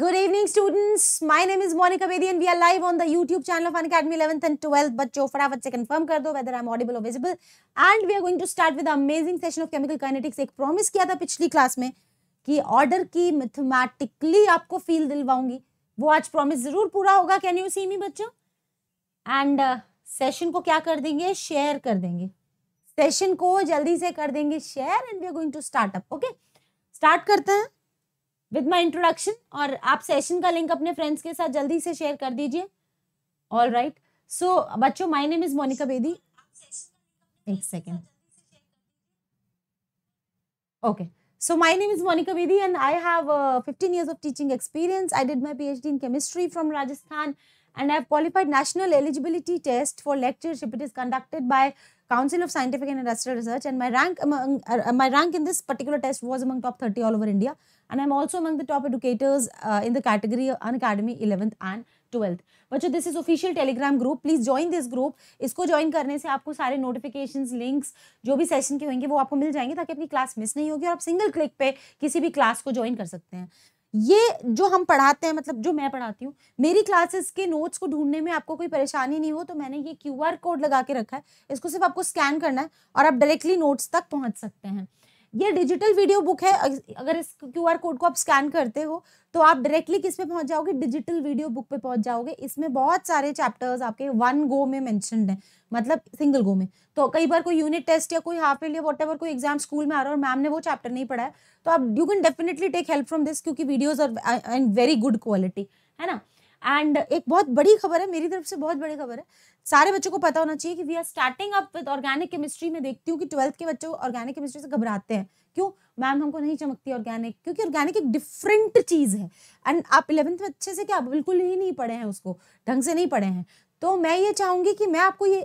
Good evening students my name is Monika Bedi and we are live on the YouTube channel of academy 11th and twelfth बच्चों फटाफट से confirm कर दो whether I am audible और and we are going to start with amazing session of chemical kinetics एक promise किया था पिछली क्लास में कि ऑर्डर की मैथमेटिकली आपको फील दिलवाऊंगी वो आज प्रॉमिस जरूर पूरा होगा कैन यू सी मी बच्चों एंड सेशन uh, को क्या कर देंगे शेयर कर देंगे सेशन को जल्दी से कर देंगे share and we are going to start up okay start करते हैं विद माई इंट्रोडक्शन और आप सेशन का लिंक अपने फ्रेंड्स के साथ जल्दी से शेयर कर दीजिए ऑल राइट सो बच्चों my name is Monika Bedi एक second okay so my name is monica bedi and i have uh, 15 years of teaching experience i did my phd in chemistry from rajasthan and i have qualified national eligibility test for lectureship it is conducted by Council of Scientific and Industrial Research and my rank among uh, my rank in this particular test was among top 30 all over India and I'm also among the top educators uh, in the category An Academy 11th and 12th. बच्चों this is official Telegram group please join this group इसको join करने से आपको सारे notifications links जो भी session के होंगे वो आपको मिल जाएंगे ताकि अपनी क्लास मिस नहीं होगी और आप सिंगल क्लिक पे किसी भी क्लास को ज्वाइन कर सकते हैं ये जो हम पढ़ाते हैं मतलब जो मैं पढ़ाती हूँ मेरी क्लासेस के नोट्स को ढूंढने में आपको कोई परेशानी नहीं हो तो मैंने ये क्यू कोड लगा के रखा है इसको सिर्फ आपको स्कैन करना है और आप डायरेक्टली नोट्स तक पहुँच सकते हैं ये डिजिटल वीडियो बुक है अगर इस क्यू आर कोड को आप स्कैन करते हो तो आप डायरेक्टली किस पे पहुंच जाओगे डिजिटल वीडियो बुक पे पहुंच जाओगे इसमें बहुत सारे चैप्टर्स आपके वन गो में मैंशनड हैं मतलब सिंगल गो में तो कई बार कोई यूनिट टेस्ट या कोई हाफ एलिया या वॉट कोई एग्जाम स्कूल में आ रहा है और मैम ने वो चैप्टर नहीं पढ़ा है तो आप you can definitely take help from this क्योंकि videos are and very good quality है ना एंड एक बहुत बड़ी खबर है मेरी तरफ से बहुत बड़ी खबर है सारे बच्चों को पता होना चाहिए कि we are starting up with organic chemistry में देखती हूँ कि ट्वेल्थ के बच्चों ऑर्गेनिक केमिस्ट्री से घबराते हैं क्यों मैम हमको नहीं चमकती ऑर्गेनिक क्योंकि ऑर्गेनिक एक डिफरेंट चीज़ है एंड आप इलेवंथ में अच्छे से क्या बिल्कुल ही नहीं पढ़े हैं उसको ढंग से नहीं पढ़े हैं तो मैं ये चाहूंगी कि मैं आपको ये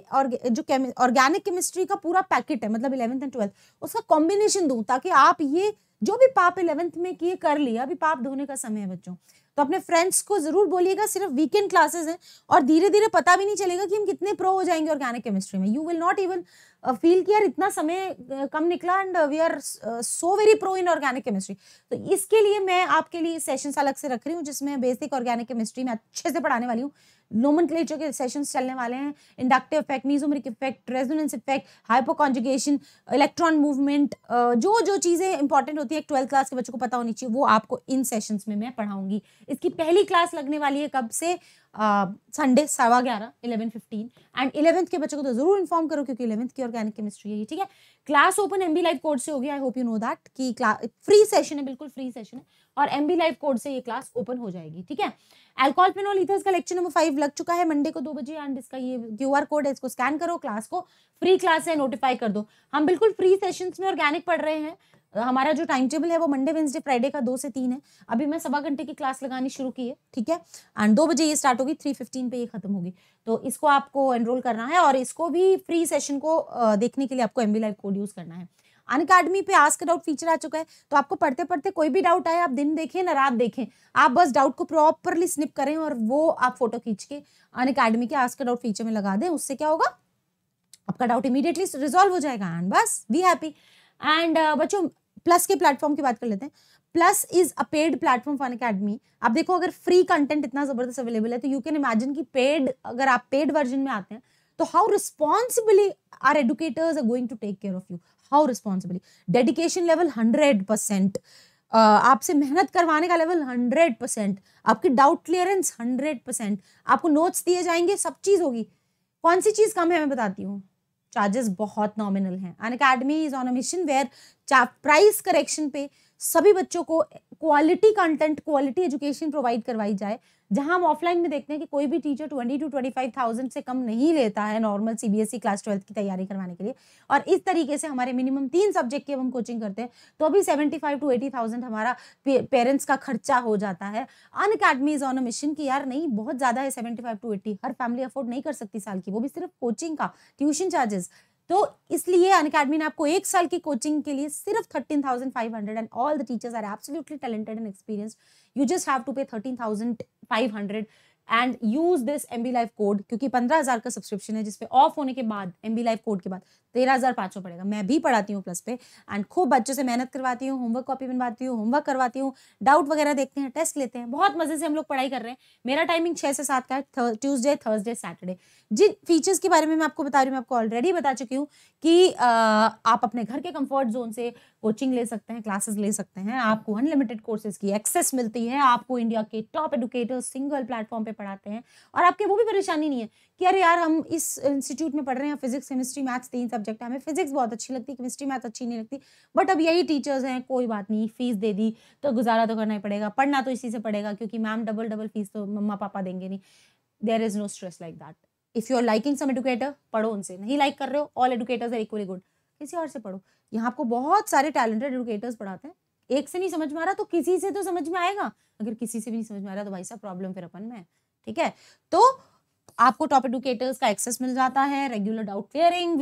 जो ऑर्गेनिक केमिस्ट्री का पूरा पैकेट है मतलब इलेवंथ एंड ट्वेल्थ उसका कॉम्बिनेशन दूँ ताकि आप ये जो भी पाप इलेवेंथ में किए कर लिया अभी पाप धोने का समय है बच्चों तो अपने फ्रेंड्स को ज़रूर बोलिएगा सिर्फ वीकेंड क्लासेस हैं और धीरे धीरे पता भी नहीं चलेगा कि हम कितने प्रो हो जाएंगे ऑर्गेनिक केमिस्ट्री में you will not even feel कि यार इतना समय uh, कम निकला and we are so very pro in organic chemistry तो इसके लिए मैं आपके लिए सेशन अलग से रख रही हूँ जिसमें बेसिक ऑर्गेनिक केमिस्ट्री में अच्छे से पढ़ाने वाली हूँ नोमन के सेशंस चलने वाले हैं inductive effect mesomeric effect resonance effect hyperconjugation electron movement जो जो चीज़ें इंपॉर्टेंट होती है ट्वेल्थ क्लास के बच्चों को पता होनी चाहिए वो आपको इन सेशंस में मैं पढ़ाऊंगी इसकी पहली क्लास लगने वाली है कब से संडे सवा ग्यारह इलेवन फिफ्टीन एंड इलेवंथ के बच्चों को तो जरूर इन्फॉर्म करो क्योंकि इलेवंथ की ऑर्गेनिक केमिस्ट्री है ये ठीक है class open M B live course से होगी I hope you know that की फ्री सेशन है बिल्कुल फ्री सेशन है और एम बी लाइव कोड से ये क्लास ओपन हो जाएगी ठीक है एल्कोहल पिनोल ईथर्स का लेक्चर नंबर फाइव लग चुका है मंडे को दो बजे एंड इसका ये क्यू आर कोड है इसको स्कैन करो क्लास को फ्री क्लास है नोटिफाई कर दो हम बिल्कुल फ्री सेशंस में ऑर्गेनिक पढ़ रहे हैं हमारा जो टाइम टेबल है वो मंडे वेंसडे फ्राइडे का दो से तीन है अभी मैं सवा घंटे की क्लास लगानी शुरू की है ठीक है एंड दो बजे ये स्टार्ट होगी थ्री फिफ्टीन पे ये खत्म होगी तो इसको आपको एनरोल करना है और इसको भी फ्री सेशन को देखने के लिए आपको एम लाइव कोड यूज़ करना है अन अकाडमी पे आस्क डाउट फीचर आ चुका है तो आपको पढ़ते पढ़ते कोई भी डाउट आए आप दिन देखें ना रात देखें आप बस डाउट को प्रॉपरली स्निप करें और वो आप फोटो खींच के अन अकाडमी के आस्क डाउट फीचर में लगा दें उससे क्या होगा आपका डाउट इमीडिएटली रिजोल्व हो जाएगा एंड बस वी हैप्पी एंड बच्चों प्लस के प्लेटफॉर्म की बात कर लेते हैं plus is a paid platform for academy आप देखो अगर फ्री कंटेंट इतना जबरदस्त अवेलेबल है तो यू कैन इमेजिन कि पेड अगर आप पेड वर्जन में आते हैं तो how responsibly are educators are going to take care of you how responsibly dedication level hundred percent आपसे मेहनत करवाने का लेवल हंड्रेड परसेंट आपकी डाउट क्लियरेंस हंड्रेड परसेंट आपको नोट्स दिए जाएंगे सब चीज़ होगी कौन सी चीज़ कम है मैं बताती हूँ चार्जेस बहुत नॉमिनल हैं Unacademy is on a mission where price correction पे सभी बच्चों को quality content quality education provide करवाई जाए जहां हम ऑफलाइन में देखते हैं कि कोई भी teacher twenty two twenty five thousand से कम नहीं लेता है नॉर्मल सीबीएसई क्लास ट्वेल्थ की तैयारी करवाने के लिए और इस तरीके से हमारे मिनिमम तीन सब्जेक्ट की हम कोचिंग करते हैं तो भी seventy five to eighty thousand हमारा पेरेंट्स का खर्चा हो जाता है Unacademy is on a mission की यार नहीं बहुत ज़्यादा है सेवेंटी फाइव टू एट्टी हर फैमिली अफोर्ड नहीं कर सकती साल की वो भी सिर्फ कोचिंग का ट्यूशन चार्जेस तो इसलिए अन अकेडमी ने आपको एक साल की कोचिंग के लिए सिर्फ thirteen thousand five hundred and all the teachers are absolutely talented and experience you just have to pay thirteen thousand five hundred and use this M B life code क्योंकि पंद्रह हज़ार का सब्सक्रिप्शन है जिसपे of होने के बाद M B life code के बाद तेरह हज़ार पाँच सौ पड़ेगा मैं भी पढ़ाती हूँ प्लस पे एंड खूब बच्चों से मेहनत करवाती हूँ होमवर्क कॉपी बनवाती हूँ होमवर्क करवाती हूँ डाउट वगैरह देखते हैं टेस्ट लेते हैं बहुत मज़े से हम लोग पढ़ाई कर रहे हैं मेरा टाइमिंग छः से सात का है ट्यूजडे थर्सडे सैटरडे जिन फीचर्स के बारे में मैं आपको बता रही हूँ मैं आपको ऑलरेडी बता चुकी हूँ कि आ, आप अपने घर के कम्फर्ट जोन से कोचिंग ले सकते हैं क्लासेस ले सकते हैं आपको अनलिमिटेड कोर्सेज की एक्सेस मिलती है आपको इंडिया के टॉप एडुकेटर्स सिंगल प्लेटफॉर्म पे पढ़ाते हैं और आपके वो भी परेशानी नहीं है कि अरे यार हम इस इंस्टीट्यूट में पढ़ रहे हैं फिजिक्स केमिस्ट्री मैथ्स तीन सब्जेक्ट है हमें फिजिक्स बहुत अच्छी लगती है केमिस्ट्री मैथ्स अच्छी नहीं लगती बट अब यही टीचर्स हैं कोई बात नहीं फीस दे दी तो गुजारा तो करना ही पड़ेगा पढ़ना तो इसी से पड़ेगा क्योंकि मैम डबल डबल फीस तो मम्मा पापा देंगे नहीं there is no stress like that if you are liking some educator पढ़ो उनसे नहीं लाइक कर रहे हो all educators are equally good किसी और से पढ़ो यहाँ आपको बहुत सारे टैलेंटेड एडुकेटर्स पढ़ाते हैं एक से नहीं समझ में आ रहा तो किसी से तो समझ में आएगा अगर किसी से भी नहीं समझ में आ रहा तो भाई साहब प्रॉब्लम फिर अपन में ठीक है तो आपको टॉप एडुकेटर्स का एक्सेस मिल जाता है regular doubt clearing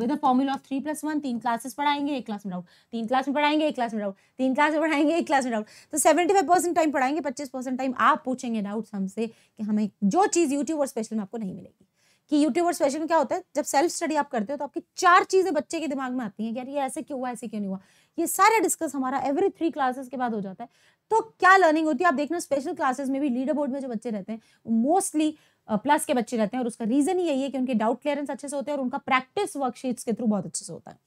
with a formula of three plus one तीन क्लासेस पढ़ाएंगे एक क्लास में डाउट तीन क्लास में पढ़ाएंगे एक क्लास में डाउट तीन क्लास में पढ़ाएंगे एक क्लास में डाउट तो सेवेंटी फाइव परसेंट टाइम पढ़ाएंगे पच्चीस परसेंट टाइम आप पूछेंगे डाउट हमसे कि हमें जो चीज़ यूट्यूब और स्पेशल में आपको नहीं मिलेगी कि यूट्यूब और स्पेशल में क्या होता है जब सेल्फ स्टडी आप करते हो तो आपकी चार चीज़ें बच्चे के दिमाग में आती हैं कि यार ये ऐसे क्यों हुआ ऐसे क्यों नहीं हुआ ये सारा डिस्कस हमारा एवरी थ्री क्लासेस के बाद हो जाता है तो क्या लर्निंग होती है आप देखना स्पेशल क्लासेस में भी लीडर बोर्ड में जो बच्चे रहते हैं मोस्टली प्लस के बच्चे रहते हैं और उसका रीज़न यही है कि उनके डाउट क्लियरेंस अच्छे से होते हैं और उनका प्रैक्टिस वर्कशीट्स के थ्रू बहुत अच्छे से होता है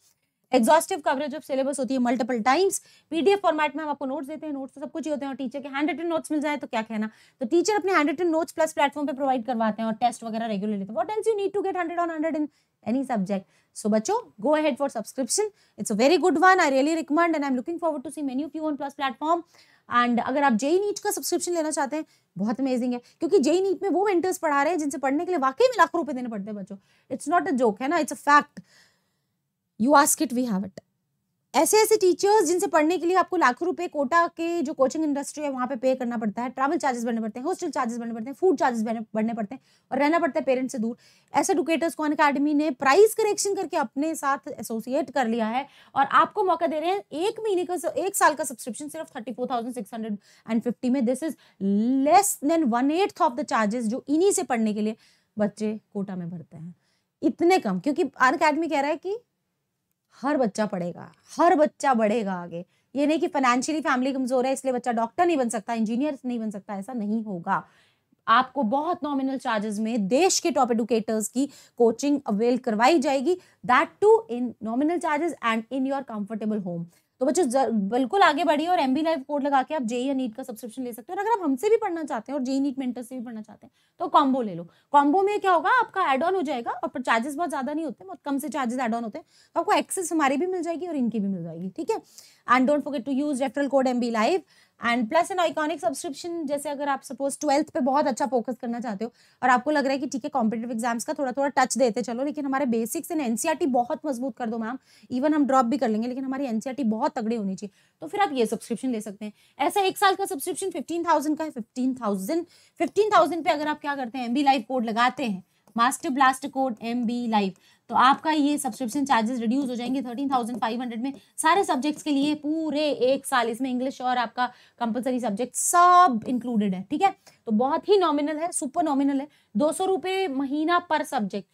एग्जॉस्टिव कवरेज ऑफ सिलेबस होती है मल्टीपल टाइम्स पीडीएफ फॉर्मेट में हम आपको नोट्स देते हैं नोट्स तो सब कुछ ही होते हैं और टीचर के हैंड रिटन नोट्स मिल जाए तो क्या कहना तो टीचर अपने hand written notes plus platform पे प्रोवाइड करवाते हैं और टेस्ट वगैरह रेगुलर लेते हैं what else you need to get hundred on hundred in any subject so बच्चो go ahead for subscription it's a very good one I really recommend and I am looking forward to see many of you on plus platform and अगर आप JEE NEET e e का subscription लेना चाहते हैं बहुत amazing है क्योंकि JEE NEET e में वो मेंटर्स पढ़ा रहे हैं जिनसे पढ़ने के लिए वाकई में लाखों रुपए देने पड़ते हैं बच्चों इट्स नॉट अ जोक है ना it's a fact you ask it we have it ऐसे ऐसे टीचर्स जिनसे पढ़ने के लिए आपको लाखों रुपए कोटा के जो कोचिंग इंडस्ट्री है वहाँ पे पे करना पड़ता है ट्रैवल चार्जेस बढ़ने पड़ते हैं हॉस्टल चार्जेस बढ़ने पड़ते हैं फूड चार्जेस बढ़ने पड़ते हैं और रहना पड़ता है पेरेंट्स से दूर ऐसे एडुकेटर्स को अकेडमी ने प्राइस करेक्शन करके अपने साथ एसोसिएट कर लिया है और आपको मौका दे रहे हैं एक महीने का एक साल का सब्सक्रिप्शन सिर्फ थर्टी में this is less than one eighth of the charges जो इन्हीं से पढ़ने के लिए बच्चे कोटा में भरते हैं इतने कम क्योंकि अन कह रहा है कि हर बच्चा पढ़ेगा हर बच्चा बढ़ेगा आगे ये नहीं कि फाइनेंशियली फैमिली कमजोर है इसलिए बच्चा डॉक्टर नहीं बन सकता इंजीनियर नहीं बन सकता ऐसा नहीं होगा आपको बहुत नॉमिनल चार्जेस में देश के टॉप एडुकेटर्स की कोचिंग अवेल करवाई जाएगी that too in nominal charges and in your comfortable home तो बच्चे बिल्कुल आगे बढ़िए और एम बी लाइव कोड लगा के आप जेई या नीट का सब्सक्रिप्शन ले सकते हो और अगर आप हमसे भी पढ़ना चाहते हैं और जेई नीट मेंटर से भी पढ़ना चाहते हैं तो कॉम्बो ले लो कॉम्बो में क्या होगा आपका एड ऑन हो जाएगा और चार्जेस बहुत ज्यादा नहीं होते बहुत कम से चार्जेस एड ऑन होते हैं तो आपको एक्सेस हमारी भी मिल जाएगी और इनकी भी मिल जाएगी ठीक है and don't forget to use referral code M B live and plus an iconic subscription जैसे अगर आप सपोज ट्वेल्थ पे बहुत अच्छा फोकस करना चाहते हो और आपको लग रहा है कि ठीक है कॉम्पिटेटिव एग्जाम्स का थोड़ा थोड़ा टच देते चलो लेकिन हमारे बेसिक्स इन एनसीआरटी बहुत मजबूत कर दो मैम इवन हम ड्रॉप भी कर लेंगे लेकिन हमारी एनसीआरटी e बहुत तगड़ी होनी चाहिए तो फिर आप ये सब्सक्रिप्शन ले सकते हैं ऐसा एक साल का सब्सक्रिप्शन फिफ्टीन थाउजेंड का है फिफ्टीन थाउजेंड फिफ्टीन थाउजेंड पे अगर आप क्या करते हैं एम बी लाइव कोड लगाते हैं master blast code M B live तो आपका ये सब्सक्रिप्शन चार्जेस रिड्यूस हो जाएंगे थर्टीन थाउजेंड फाइव हंड्रेड में सारे सब्जेक्ट्स के लिए पूरे एक साल इसमें इंग्लिश और आपका कंपलसरी सब्जेक्ट सब इंक्लूडेड है ठीक है तो बहुत ही नॉमिनल है सुपर नॉमिनल है दो सौ रुपये महीना पर सब्जेक्ट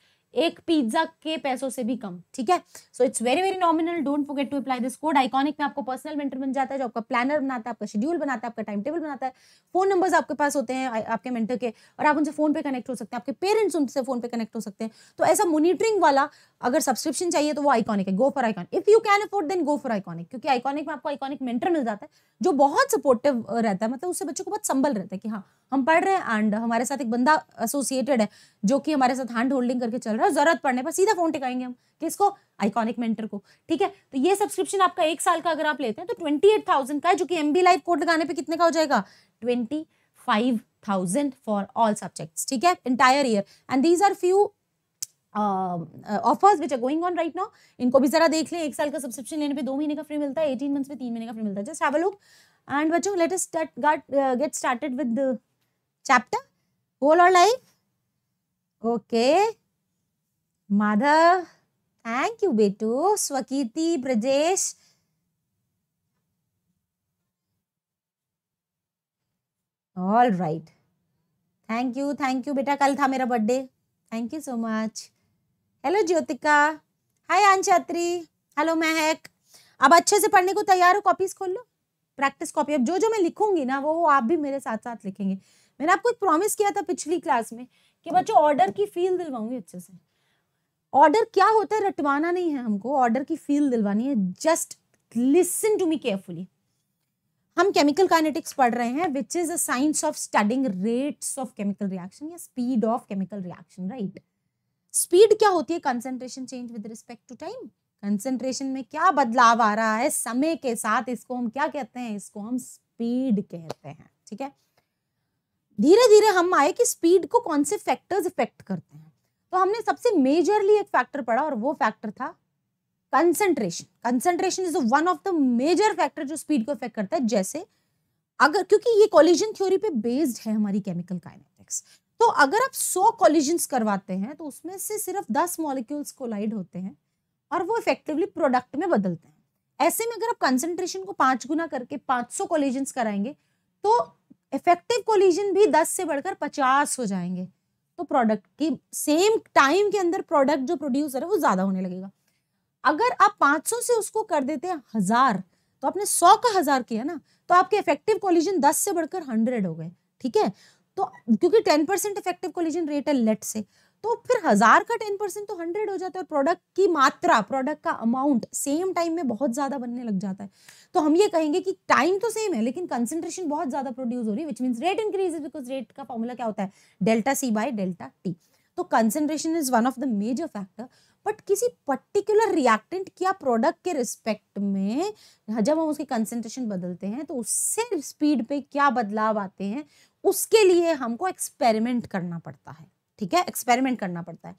एक पिज्जा के पैसों से भी कम ठीक है so it's very very nominal don't forget to apply this code iconic में आपको पर्सनल मेंटर बन जाता है जो आपका प्लानर बनाता है आपका शेड्यूल बनाता है आपका टाइम टेबल बनाता है फोन नंबर्स आपके पास होते हैं आपके मेंटर के और आप उनसे फोन पे कनेक्ट हो सकते हैं आपके पेरेंट्स उनसे फोन पे कनेक्ट हो सकते हैं तो ऐसा मोनिटरिंग वाला अगर सब्सक्रिप्शन चाहिए तो वो आइकॉनिक है go for icon if you can afford then go for iconic क्योंकि आइकॉनिक में आपको आइकॉनिक मेंटर मिल जाता है जो बहुत सपोर्टिव रहता है मतलब उससे बच्चों को बहुत संभल रहता है कि हाँ हम पढ़ रहे हैं एंड हमारे साथ एक बंदा एसोसिएटेड है जो कि हमारे साथ हैंड होल्डिंग करके चल रहा है ना जरूरत पड़ने पर सीधा फोन टिकाएंगे हम किसको आइकॉनिक मेंटर को ठीक है तो ये सब्सक्रिप्शन आपका एक साल का अगर आप लेते हैं तो ट्वेंटी एट थाउजेंड का है जो कि एम बी लाइव कोड लगाने पे कितने का हो जाएगा twenty five thousand for all subjects ठीक है entire year and these are few offers which are going on right now इनको भी जरा देख लें एक साल का सब्सक्रिप्शन लेने पर दो महीने का फ्री मिलता है एटीन मंथ्स में तीन महीने का फ्री मिलता है just have a look and बच्चों let us get started with chapter होल और life okay okay. Madhav thank you बेटू Swakirti Brajesh all right thank you thank you बेटा कल था मेरा birthday thank you so much hello Jyotika hi Anshatri hello Mahak अब अच्छे से पढ़ने को तैयार हो कॉपीज खोल लो प्रैक्टिस कॉपी अब जो जो मैं लिखूंगी ना वो आप भी मेरे साथ साथ लिखेंगे मैंने आपको एक प्रॉमिस किया था पिछली क्लास में कि बच्चों ऑर्डर की फील दिलवाऊंगी अच्छे से ऑर्डर क्या होता है रटवाना नहीं है हमको ऑर्डर की फील दिलवानी है just listen to me carefully हम केमिकल काइनेटिक्स पढ़ रहे हैं which is a science of studying rates of chemical reaction या speed of chemical reaction right speed क्या होती है concentration change with respect to time concentration में क्या बदलाव आ रहा है समय के साथ इसको हम क्या कहते हैं इसको हम स्पीड कहते हैं ठीक है धीरे धीरे हम आए कि स्पीड को कौन से फैक्टर्स इफेक्ट करते हैं तो हमने सबसे मेजरली एक फैक्टर पढ़ा और वो फैक्टर था concentration concentration is one of the major factor जो स्पीड को इफेक्ट करता है जैसे अगर क्योंकि ये कॉलिजन थ्योरी पे बेस्ड है हमारी केमिकल काइनेटिक्स तो अगर आप 100 कॉलिजन्स करवाते हैं तो उसमें से सिर्फ 10 मॉलिक्यूल्स कोलाइड होते हैं और वो इफेक्टिवली प्रोडक्ट में बदलते हैं ऐसे में अगर आप कंसंट्रेशन को पांच गुना करके 500 सौ कराएंगे तो इफेक्टिव कोलिजन भी 10 से बढ़कर 50 हो जाएंगे तो प्रोडक्ट की सेम टाइम के अंदर प्रोडक्ट जो प्रोड्यूसर है वो ज्यादा होने लगेगा अगर आप 500 से उसको कर देते हैं हजार तो आपने 100 का हजार किया ना तो आपके इफेक्टिव कॉलिजन 10 से बढ़कर 100 हो गए ठीक है तो क्योंकि 10 परसेंट इफेक्टिव कॉलिजन रेट है लेट से तो फिर हजार का टेन परसेंट तो हंड्रेड हो जाता है और प्रोडक्ट की मात्रा प्रोडक्ट का अमाउंट सेम टाइम में बहुत ज़्यादा बनने लग जाता है तो हम ये कहेंगे कि टाइम तो सेम है लेकिन कंसेंट्रेशन बहुत ज़्यादा प्रोड्यूस हो रही है which mean rate increase because rate का फॉर्मूला क्या होता है delta C by delta T तो concentration is one of the major factor but किसी पर्टिकुलर रिएक्टेंट या प्रोडक्ट के रिस्पेक्ट में जब हम उसकी कंसेंट्रेशन बदलते हैं तो उससे स्पीड पे क्या बदलाव आते हैं उसके लिए हमको एक्सपेरिमेंट करना पड़ता है ठीक है एक्सपेरिमेंट करना पड़ता है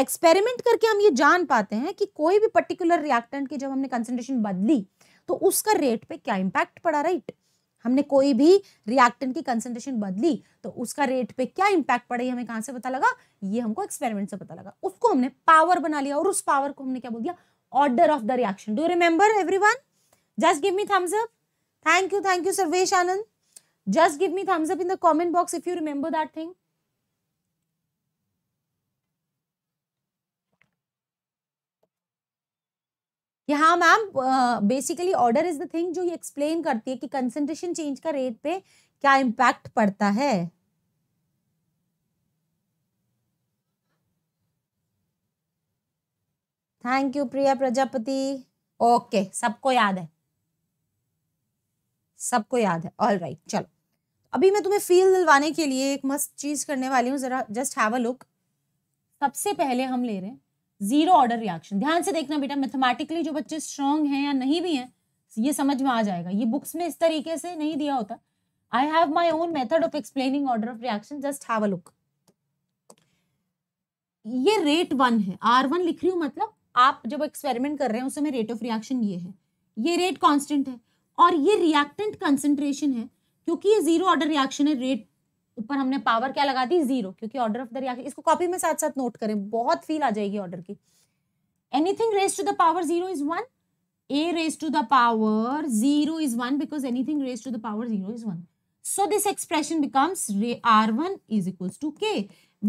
एक्सपेरिमेंट करके हम ये जान पाते हैं कि कोई भी पर्टिकुलर रिएक्टेंट की जब हमने कंसेंट्रेशन बदली तो उसका रेट पे क्या इम्पैक्ट पड़ा राइट हमने कोई भी रिएक्टेंट की कंसेंट्रेशन बदली तो उसका रेट पे क्या इम्पैक्ट पड़ा ये हमें कहाँ से पता लगा ये हमको एक्सपेरिमेंट से पता लगा उसको हमने पावर बना लिया और उस पावर को हमने क्या बोल दिया order of the reaction do remember everyone just give me thumbs up thank you thank you Sarvesh Anand just give me thumbs up in the comment box if you remember that thing हाँ ma'am basically order is the thing जो ये explain करती है कि concentration change का rate पे क्या impact पड़ता है thank you Priya Prajapati okay सबको याद है सबको याद है ऑल राइट right, चलो अभी मैं तुम्हें फील दिलवाने के लिए एक मस्त चीज करने वाली हूँ जरा जस्ट हैव अ लुक सबसे पहले हम ले रहे हैं जीरो ऑर्डर रिएक्शन ध्यान से देखना बेटा मैथमेटिकली जो बच्चे स्ट्रांग हैं या नहीं भी हैं ये समझ में आ जाएगा ये बुक्स में इस तरीके से नहीं दिया होता I have my own method of explaining order of reaction just have a look ये रेट वन है आर वन लिख रही हूँ मतलब आप जब एक्सपेरिमेंट कर रहे हैं उस समय रेट ऑफ रिएक्शन ये है ये रेट कॉन्स्टेंट है और ये रिएक्टेंट कंसेंट्रेशन है क्योंकि ये जीरो ऑर्डर रिएक्शन है रेट ऊपर हमने पावर क्या लगा दी जीरो क्योंकि ऑर्डर ऑफ द रिएक्शन इसको कॉपी में साथ साथ नोट करें बहुत फील आ जाएगी ऑर्डर की anything raise to the power zero is one A raise to the power zero is one because anything raise to the power zero is one so this expression becomes expression becomes r1 is equals to k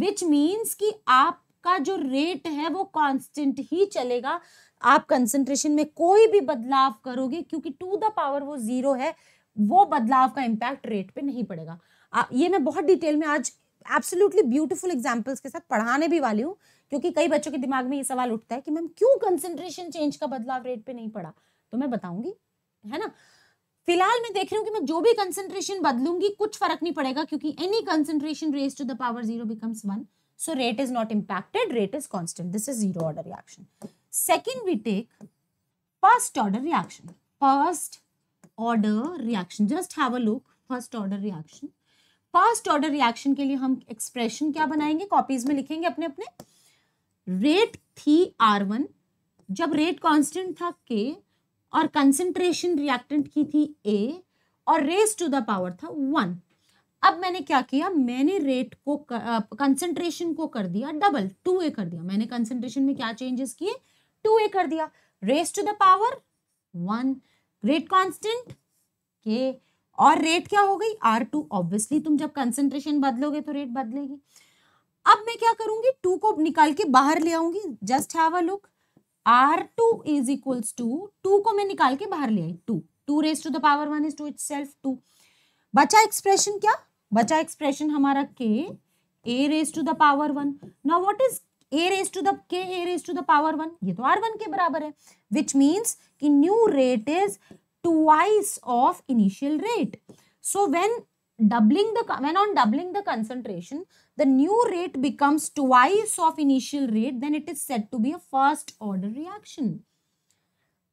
which means कि आपका जो rate है वो constant ही चलेगा आप concentration में कोई भी बदलाव करोगे क्योंकि टू द पावर वो जीरो है वो बदलाव का इम्पैक्ट रेट पे नहीं पड़ेगा ये मैं बहुत डिटेल में आज एब्सोल्युटली ब्यूटीफुल एग्जाम्पल्स के साथ पढ़ाने भी वाली हूँ क्योंकि कई बच्चों के दिमाग में ये सवाल उठता है कि मैम क्यों कंसेंट्रेशन चेंज का बदलाव रेट पे नहीं पड़ा तो मैं बताऊंगी है ना फिलहाल मैं देख रही हूँ कि मैं जो भी कंसेंट्रेशन बदलूंगी कुछ फर्क नहीं पड़ेगा क्योंकि any concentration raise to the power zero becomes one so rate is not impacted rate is constant this is zero order reaction second we take first order reaction first order reaction just have a look first order reaction first order reaction के लिए हम expression क्या बनाएंगे copies में लिखेंगे अपने अपने rate थी आर वन जब रेट कांस्टेंट था के और कंसेंट्रेशन रिएक्टेंट की थी ए और रेस टू द पावर था वन अब मैंने क्या किया मैंने रेट को कंसेंट्रेशन को कर दिया डबल टू ए कर दिया मैंने कंसेंट्रेशन में क्या चेंजेस किए टू ए कर दिया raise to the power one rate constant k और रेट क्या हो गई आर टू ऑब्वियसली तुम जब कंसेंट्रेशन बदलोगे तो रेट बदलेगी अब मैं क्या करूंगी टू को निकाल के बाहर ले आऊंगी just have a look R two is equals to two को मैं निकाल के बाहर ले आई two two raise to the power one is two itself two बचा एक्सप्रेशन क्या बचा एक्सप्रेशन हमारा k A raise to the power one ना what is A raise to the k A raise to the power one ये तो R one के बराबर है विच मीन्स कि new rate is twice of initial rate. So when doubling the when on doubling the concentration the new rate becomes twice of initial rate then it is said to be a first order reaction.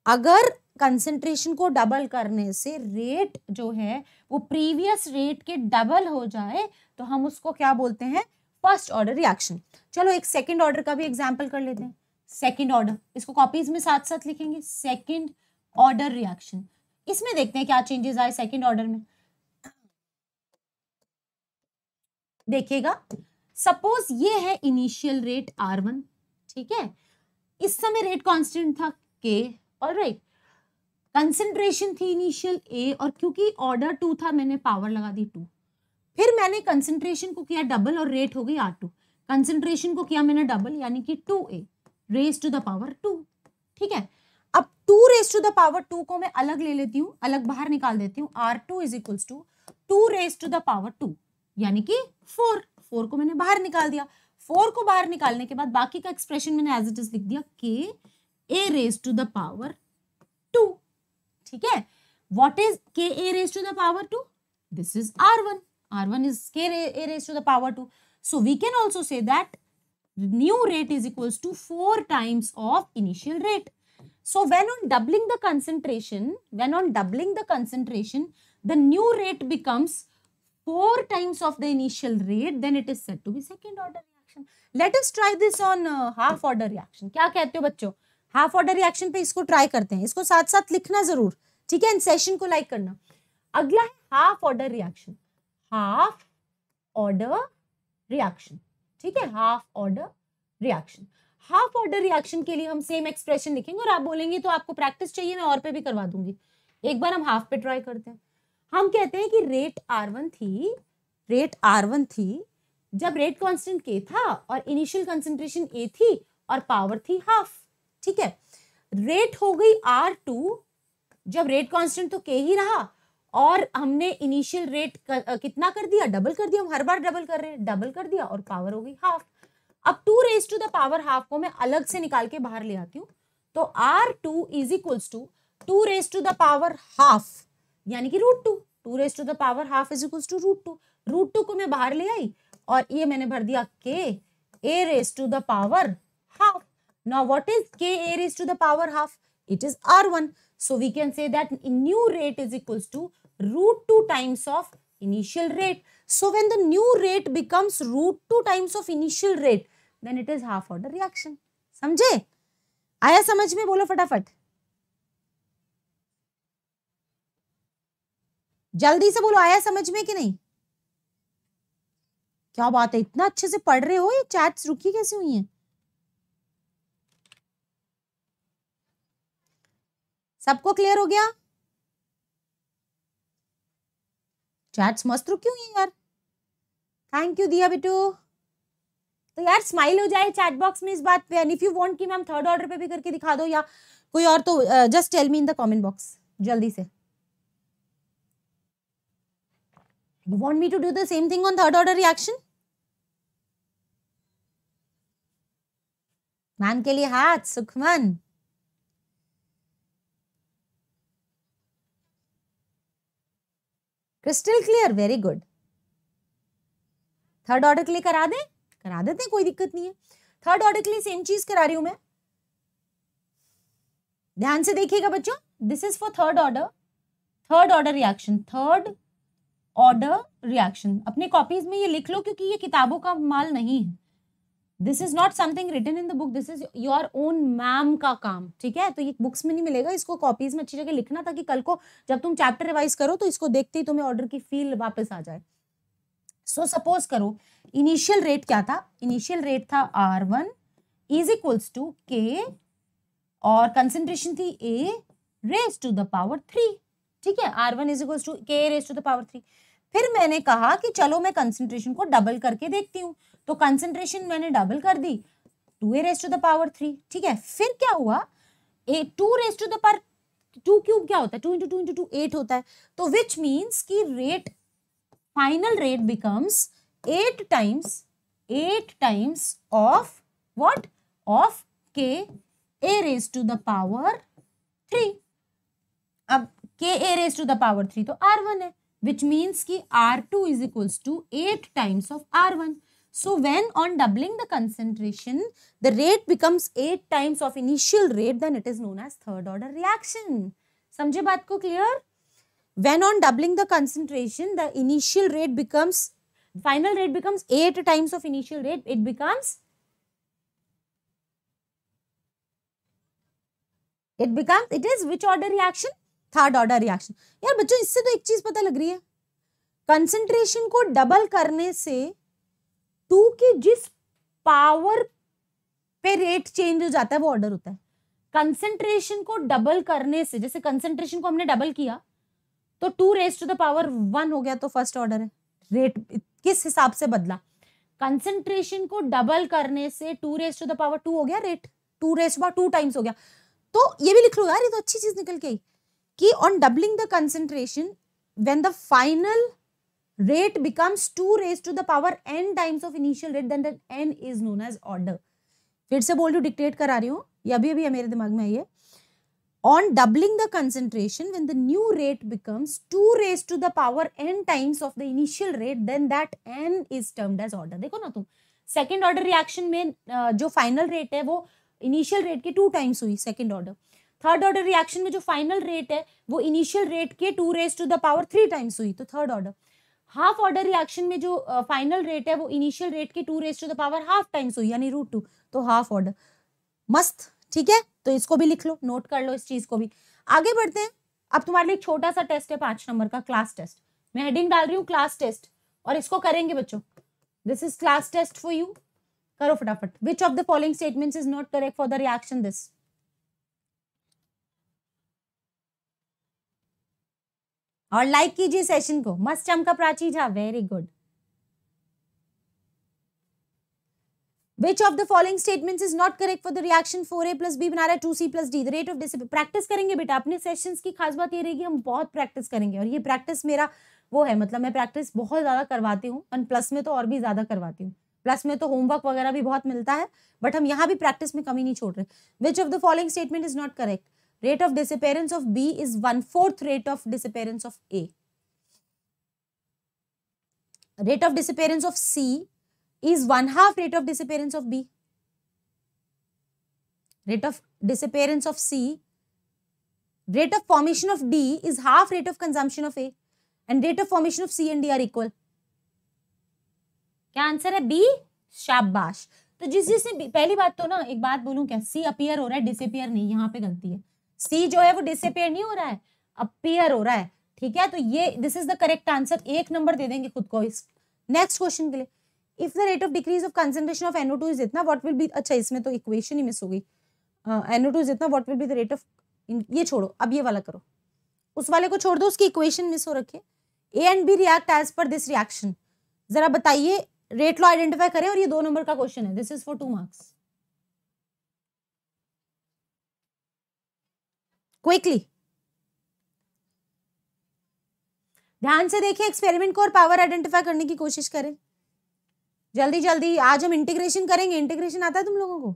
agar concentration को double करने से rate जो है वो previous rate के double हो जाए तो हम उसको क्या बोलते हैं फर्स्ट ऑर्डर रिएक्शन चलो एक सेकंड ऑर्डर का भी एग्जांपल कर लेते हैं सेकंड ऑर्डर इसको कॉपीज में साथ साथ लिखेंगे सेकंड ऑर्डर रिएक्शन इसमें देखते हैं क्या चेंजेस आए सेकंड ऑर्डर में देखिएगा सपोज ये है इनिशियल रेट आर वन ठीक है इस समय रेट कांस्टेंट था के और राइट कंसेंट्रेशन थी इनिशियल ए और क्योंकि ऑर्डर टू था मैंने पावर लगा दी टू फिर मैंने कंसेंट्रेशन को किया डबल और रेट हो गई आर टू कंसेंट्रेशन को किया मैंने डबल यानी कि two A raise to the power two ठीक है two raise to the power two को मैं अलग ले लेती हूँ अलग बाहर निकाल देती हूँ R two is equal to two raise to the power two यानी कि फोर फोर को मैंने बाहर निकाल दिया फोर को बाहर निकालने के बाद बाकी का एक्सप्रेशन मैंने एज इट इज लिख दिया k A raise to the power two ठीक है what is k A raise to the power two this is R one R one is k A raise to the power two so we can also say that new rate is equal to four times of initial rate So when on doubling the concentration, when on doubling the concentration, the new rate becomes four times of the initial rate, then it is said to be second order reaction. Let us try this on uh, half order reaction. kya kehte ho bachcho half order reaction pe isko try karte hain isko sath sath likhna zarur theek hai and session ko like karna agla hai half order reaction half order reaction theek hai half order reaction half order reaction के लिए हम same expression लिखेंगे और आप बोलेंगे तो आपको practice चाहिए मैं और पे भी करवा दूंगी एक बार हम हाफ पे ट्राई करते हैं हम कहते हैं कि रेट आर वन थी रेट आर वन थी जब रेट कांस्टेंट के था और इनिशियल कंसेंट्रेशन ए थी और पावर थी हाफ ठीक है रेट हो गई आर टू जब रेट कांस्टेंट तो के ही रहा और हमने इनिशियल रेट कितना कर दिया डबल कर दिया हम हर बार डबल कर रहे हैं डबल कर दिया और पावर हो गई हाफ अब two raise to the power half को मैं अलग से निकाल के बाहर ले आती हूँ तो R two is equals to two raise to the power half यानी कि root two two raise to the power half is equals to root two root two को मैं बाहर ले आई और ये मैंने भर दिया k A raise to the power half now what is k A raise to the power half it is R one so we can say that new rate is equals to root two times of initial rate so when the new rate becomes root two times of initial rate then it is half order reaction समझे आया समझ में बोलो फटाफट जल्दी से बोलो आया समझ में कि नहीं क्या बात है इतना अच्छे से पढ़ रहे हो ये चैट्स रुकी कैसे हुई हैं सबको क्लियर हो गया चैट्स मस्त रुकी हुई हैं यार थैंक यू दिया बेटू तो यार स्माइल हो जाए चैट बॉक्स में इस बात पे एंड इफ यू वांट कि मैम थर्ड ऑर्डर पे भी करके दिखा दो या कोई और तो just tell me in the comment box जल्दी से you want me to do the same thing on third order reaction ma'am के लिए हाथ Sukhman crystal clear very good third order के लिए करा दें करा देते हैं कोई दिक्कत नहीं है थर्ड ऑर्डर के लिए सेम चीज करा रही हूं मैं ध्यान से देखिएगा बच्चों this is for third order third order reaction third order reaction अपने कॉपीज में ये लिख लो क्योंकि ये किताबों का माल नहीं है this is not something written in the book this is your own ma'am का काम ठीक है तो ये बुक्स में नहीं मिलेगा इसको कॉपीज में अच्छी जगह लिखना ताकि कल को जब तुम चैप्टर रिवाइज करो तो इसको देखते ही तुम्हें ऑर्डर की फील वापस आ जाए सो so, सपोज करो इनिशियल रेट क्या था इनिशियल रेट था R one is equals to k और कंसेंट्रेशन थी A raise to the power three ठीक है R one is equals to k raise to the power three फिर मैंने कहा कि चलो मैं कंसेंट्रेशन को डबल करके देखती हूँ तो कंसेंट्रेशन मैंने डबल कर दी two A raise to the power three ठीक है फिर क्या हुआ A two raise to the power two cube क्या होता है two into two into two eight होता है तो विच मीन्स की rate final rate becomes 8 times 8 times of what? Of k a raised to the power 3. अब k A raise to the power three तो R one है which means की R two is equals to eight times of R one So when on doubling the concentration, the rate becomes 8 times of initial rate, then it is known as third order reaction. समझे बात को clear when on doubling the concentration the initial rate becomes final rate becomes 8 times of initial rate it becomes it becomes it is which order reaction third order reaction यार बच्चों इससे तो एक चीज पता लग रही है कंसंट्रेशन को डबल करने से टू की जिस पावर पे रेट चेंज हो जाता है वो ऑर्डर होता है कंसंट्रेशन को डबल करने से जैसे कंसंट्रेशन को हमने डबल किया तो two raise to the power one हो गया तो फर्स्ट ऑर्डर है रेट किस हिसाब से बदला कंसेंट्रेशन को डबल करने से two raise to the power two हो गया rate two raise power two times हो गया तो ये भी लिख लो यार ये तो अच्छी चीज निकल के कि on doubling the concentration when the final rate becomes two raise to the power n times of initial rate then that n is known as फिर से बोल रही हूँ डिक्टेट करा रही हूँ ये अभी अभी मेरे दिमाग में आई है on doubling the concentration when the new rate becomes 2 raised to the power n times of the initial rate then that n is termed as order देखो ना तुम सेकेंड ऑर्डर रिएक्शन में जो फाइनल रेट है वो initial rate के two times हुई second order third order reaction में जो फाइनल uh, रेट है वो इनिशियल रेट के two raise to the power three times हुई तो third order half order reaction में जो फाइनल uh, रेट है वो इनिशियल रेट के two raise to the power half times हुई यानी रूट टू तो हाफ ऑर्डर मस्त ठीक है तो इसको भी लिख लो नोट कर लो इस चीज को भी आगे बढ़ते हैं अब तुम्हारे लिए छोटा सा टेस्ट है पांच नंबर का क्लास टेस्ट मैं हेडिंग डाल रही हूँ क्लास टेस्ट और इसको करेंगे बच्चों this is class test for you करो फटाफट which of the following statement is not correct for the reaction this और लाइक कीजिए सेशन को मस्त चमका Prachi Jha very good which of the following statements is not correct for the reaction 4a plus b बना रहा है 2c plus d the rate of dissipation practice करेंगे बेटा अपने सेशंस की खास बात ये रहेगी हम बहुत प्रैक्टिस करेंगे और ये प्रैक्टिस मेरा वो है मतलब मैं प्रैक्टिस बहुत ज़्यादा करवाती हूँ एंड प्लस में तो और भी ज़्यादा करवाती हूँ प्लस में तो होमवर्क वगैरह भी बहुत मिलता है बट हम यहाँ भी प्रैक्टिस में कमी नहीं छोड़ रहे which of the following statement is not correct rate of disappearance of B is one fourth rate of disappearance of A rate of disappearance of C is one half rate of disappearance of B. Rate of disappearance of C. Rate of formation of D is half rate of consumption of A. And rate of formation of C and D are equal. क्या answer है B शाबाश तो जिस जिसने पहली बात तो ना एक बात बोलूं क्या सी अपियर हो रहा है डिसअपियर नहीं यहाँ पे गलती है सी जो है वो डिसअपियर नहीं हो रहा है अपियर हो रहा है ठीक है तो ये this is the correct answer एक नंबर दे देंगे खुद को इस नेक्स्ट क्वेश्चन के लिए if the rate of decrease of concentration of NO two is इतना वॉट विल बी अच्छा इसमें तो इक्वेशन ही मिस हो गई एनओ टू इज इतना what will be the rate of ये छोड़ो अब ये वाला करो उस वाले को छोड़ दो उसकी इक्वेशन मिस हो रखे A and B react as पर दिस रिएक्शन जरा बताइए रेट लॉ आइडेंटिफाई करें और ये दो नंबर का क्वेश्चन है this is for two marks quickly ध्यान से देखिए एक्सपेरिमेंट को और पावर आइडेंटिफाई करने की कोशिश करें जल्दी जल्दी आज हम इंटीग्रेशन करेंगे इंटीग्रेशन आता है तुम लोगों को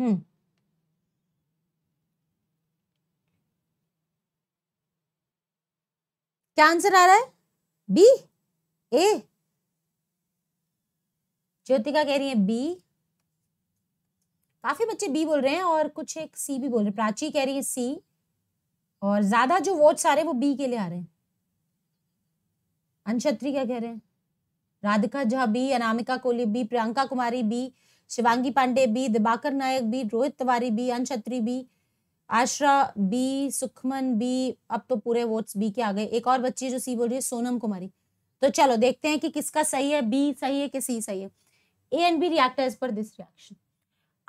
हम्म क्या आंसर आ रहा है बी ए ज्योतिका कह रही है बी काफी बच्चे बी बोल रहे हैं और कुछ एक सी भी बोल रहे हैं प्राची कह रही है सी और ज्यादा जो वोट्स आ रहे हैं वो बी के लिए आ रहे हैं अनशत्री क्या कह रहे हैं Radhika Jha B Anamika Kohli B Priyanka Kumari B Shivangi Pandey B Dibakar Nayak B Rohit Tiwari B Anshatri B Ashra B Sukhman B अब तो पूरे वोट्स बी के आ गए एक और बच्ची जो सी बोल रही है सोनम कुमारी तो चलो देखते हैं कि किसका सही है बी सही है कि सी सही है A and B react as पर दिस रिएक्शन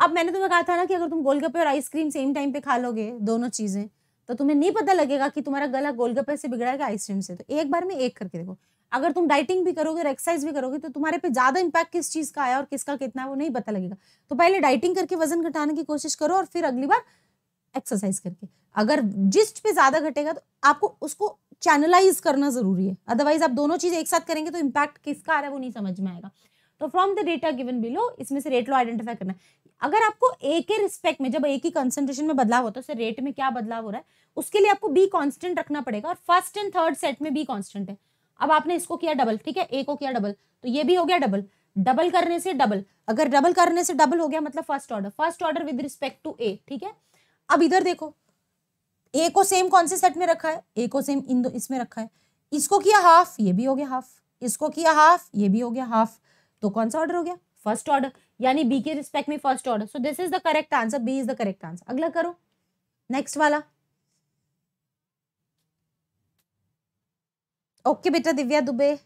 अब मैंने तुम्हें कहा था ना कि अगर तुम गोलगप्पे और आइसक्रीम सेम टाइम पे खा लोगे दोनों चीज़ें तो तुम्हें नहीं पता लगेगा कि तुम्हारा गला गोलगप्पे से बिगड़ा है कि आइसक्रीम से तो एक बार में एक करके देखो अगर तुम डाइटिंग भी करोगे और एक्सरसाइज भी करोगे तो तुम्हारे पे ज़्यादा इम्पैक्ट किस चीज़ का आया और किसका कितना है वो नहीं पता लगेगा तो पहले डाइटिंग करके वजन घटाने की कोशिश करो और फिर अगली बार एक्सरसाइज करके अगर जिस्ट पे ज़्यादा घटेगा तो आपको उसको चैनलाइज करना ज़रूरी है अदरवाइज आप दोनों चीज़ एक साथ करेंगे तो इम्पैक्ट किसका आ रहा है वो नहीं समझ में आएगा तो from the data given below इसमें से रेट लो आइडेंटिफाई करना अगर आपको ए के रिस्पेक्ट में जब ए की कंसंट्रेशन में बदलाव होता है उससे रेट में क्या बदलाव हो रहा है उसके लिए आपको बी कांस्टेंट रखना पड़ेगा और फर्स्ट एंड थर्ड सेट में बी कांस्टेंट है अब आपने इसको किया डबल ठीक है ए को किया डबल तो ये भी हो गया डबल डबल करने से डबल अगर डबल करने से डबल हो गया मतलब first order first order with respect to A ठीक है अब इधर देखो ए को सेम कौन से सेट में रखा है ए को सेम इन दो इसमें रखा है इसको किया हाफ ये भी हो गया हाफ इसको किया हाफ ये भी हो गया हाफ तो कौन सा ऑर्डर हो गया फर्स्ट ऑर्डर यानी बी के रिस्पेक्ट में first order so this is the correct answer B is the correct answer अगला करो नेक्स्ट वाला ओके okay, बेटा दिव्या दुबे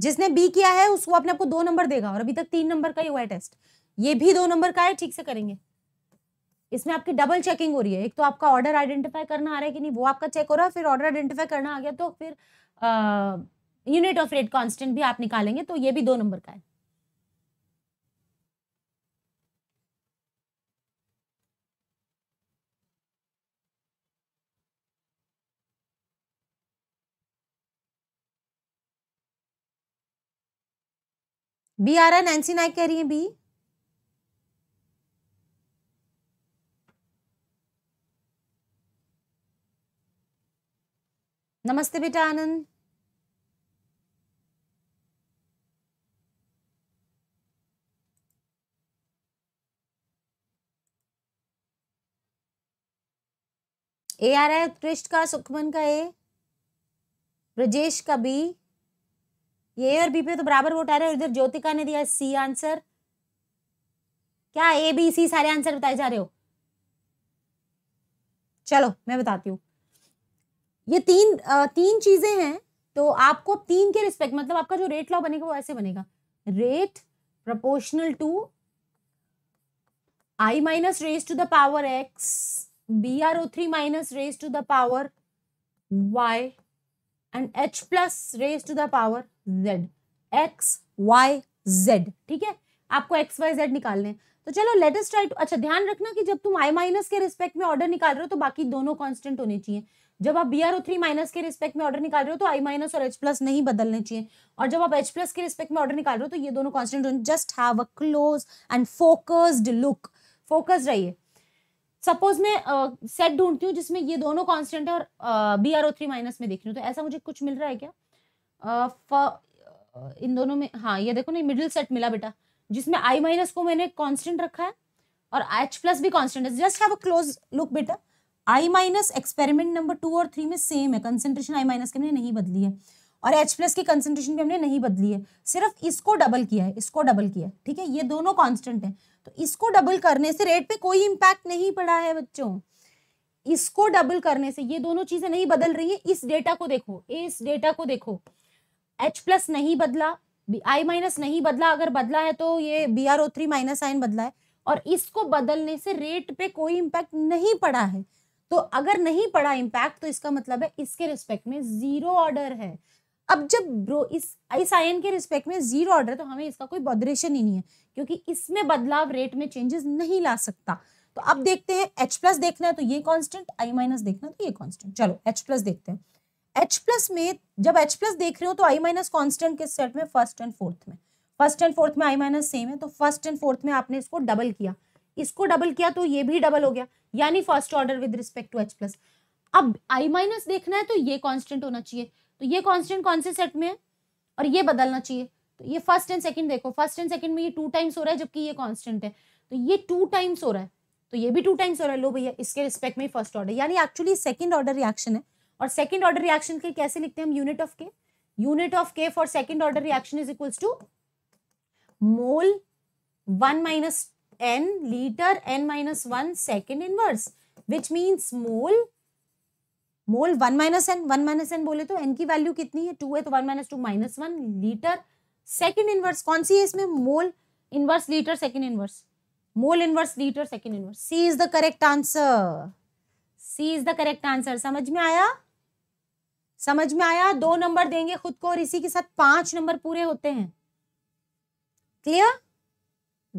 जिसने बी किया है उसको अपने आपको दो नंबर देगा और अभी तक तीन नंबर का ही हुआ है टेस्ट ये भी दो नंबर का है ठीक से करेंगे इसमें आपकी डबल चेकिंग हो रही है एक तो आपका ऑर्डर आइडेंटिफाई करना आ रहा है कि नहीं वो आपका चेक हो रहा है फिर ऑर्डर आइडेंटिफाई करना आ गया तो फिर यूनिट ऑफ रेट कांस्टेंट भी आप निकालेंगे तो ये भी दो नंबर का है बी आ रहा है नैन्सी नाइक कह रही है बी नमस्ते बेटा आनंद ए आ रहा है उत्कृष्ट का सुखमन का ए ब्रजेश का बी ये और बी पे तो बराबर वोट आ रहे हैं इधर ज्योतिका ने दिया सी आंसर क्या ए बी सी सारे आंसर बताए जा रहे हो चलो मैं बताती हूँ ये तीन तीन चीजें हैं तो आपको तीन के रिस्पेक्ट मतलब आपका जो रेट लॉ बनेगा वो ऐसे बनेगा rate minus raise to the power x B R O three minus raise to the power y and H plus raise to the power z x y z ठीक है आपको एक्स वाई जेड निकालने तो चलो let us try to अच्छा ध्यान रखना कि जब तुम आई माइनस के रिस्पेक्ट में ऑर्डर निकाल रहे हो तो बाकी दोनों कांस्टेंट होने चाहिए जब आप B R O three minus के रिस्पेक्ट में ऑर्डर निकाल रहे हो तो आई माइनस और एच प्लस नहीं बदलने चाहिए और जब आप एच प्लस के रिस्पेक्ट में ऑर्डर निकाल रहे हो तो ये दोनों constant just have a close and focused look focus रहिए सपोज मैं सेट uh, ढूंढती हूँ जिसमें ये दोनों कॉन्स्टेंट है और B R O three minus में देख रही हूँ तो ऐसा मुझे कुछ मिल रहा है क्या uh, uh, इन दोनों में हाँ ये देखो ना मिडिल सेट मिला बेटा जिसमें आई माइनस को मैंने कॉन्स्टेंट रखा है और एच प्लस भी कॉन्स्टेंट है just have a close look बेटा I minus experiment number two और थ्री में सेम है कंसेंट्रेशन आई माइनस की हमने नहीं बदली है और एच प्लस की कंसेंट्रेशन भी हमने नहीं बदली है सिर्फ इसको डबल किया है इसको डबल किया है ठीक है ये दोनों कॉन्स्टेंट है तो इसको डबल करने से रेट पे कोई इम्पैक्ट नहीं पड़ा है बच्चों इसको डबल करने से ये दोनों चीजें नहीं बदल रही है इस डेटा को देखो इस डेटा को देखो एच प्लस नहीं बदला आई माइनस नहीं बदला अगर बदला है तो ये B R O three minus आइन बदला है और इसको बदलने से रेट पे कोई इम्पैक्ट नहीं पड़ा है तो अगर नहीं पड़ा इम्पैक्ट तो इसका मतलब है इसके रिस्पेक्ट में जीरो ऑर्डर है अब जब ब्रो इस इस आयन के रिस्पेक्ट में जीरो ऑर्डर है तो हमें इसका कोई बॉडरेशन ही नहीं है क्योंकि इसमें बदलाव रेट में चेंजेस नहीं ला सकता तो अब देखते हैं H प्लस देखना है तो ये कांस्टेंट I माइनस देखना है तो ये कांस्टेंट चलो H प्लस देखते हैं H प्लस में जब H प्लस देख रहे हो तो I माइनस कांस्टेंट किस सेट में फर्स्ट एंड फोर्थ में फर्स्ट एंड फोर्थ में I माइनस सेम है तो फर्स्ट एंड फोर्थ में आपने इसको डबल किया इसको डबल किया तो ये भी डबल हो गया यानी first order with respect to H plus अब आई माइनस देखना है तो ये कॉन्स्टेंट होना चाहिए तो ये कॉन्स्टेंट कौन से सेट में है और ये बदलना चाहिए तो ये फर्स्ट एंड सेकंड देखो फर्स्ट एंड सेकंड में ये टू टाइम्स हो रहा है जबकि ये कॉन्स्टेंट है तो ये टू टाइम्स हो रहा है तो ये भी टू टाइम्स हो रहा है लो भैया इसके रिस्पेक्ट में फर्स्ट ऑर्डर यानी एक्चुअली सेकंड ऑर्डर रिएक्शन है और सेकंड ऑर्डर रिएक्शन के कैसे लिखते हैं हम unit of k unit of k for second order reaction is equals to mole one minus n liter n minus 1 second inverse which means mole mole one minus n one minus n बोले तो N की value कितनी है two है तो one minus two minus one litre second inverse कौन सी है इसमें mole inverse litre second inverse mole inverse litre second inverse C is the correct answer C is the correct answer समझ में आया समझ में आया दो नंबर देंगे खुद को और इसी के साथ पांच नंबर पूरे होते हैं clear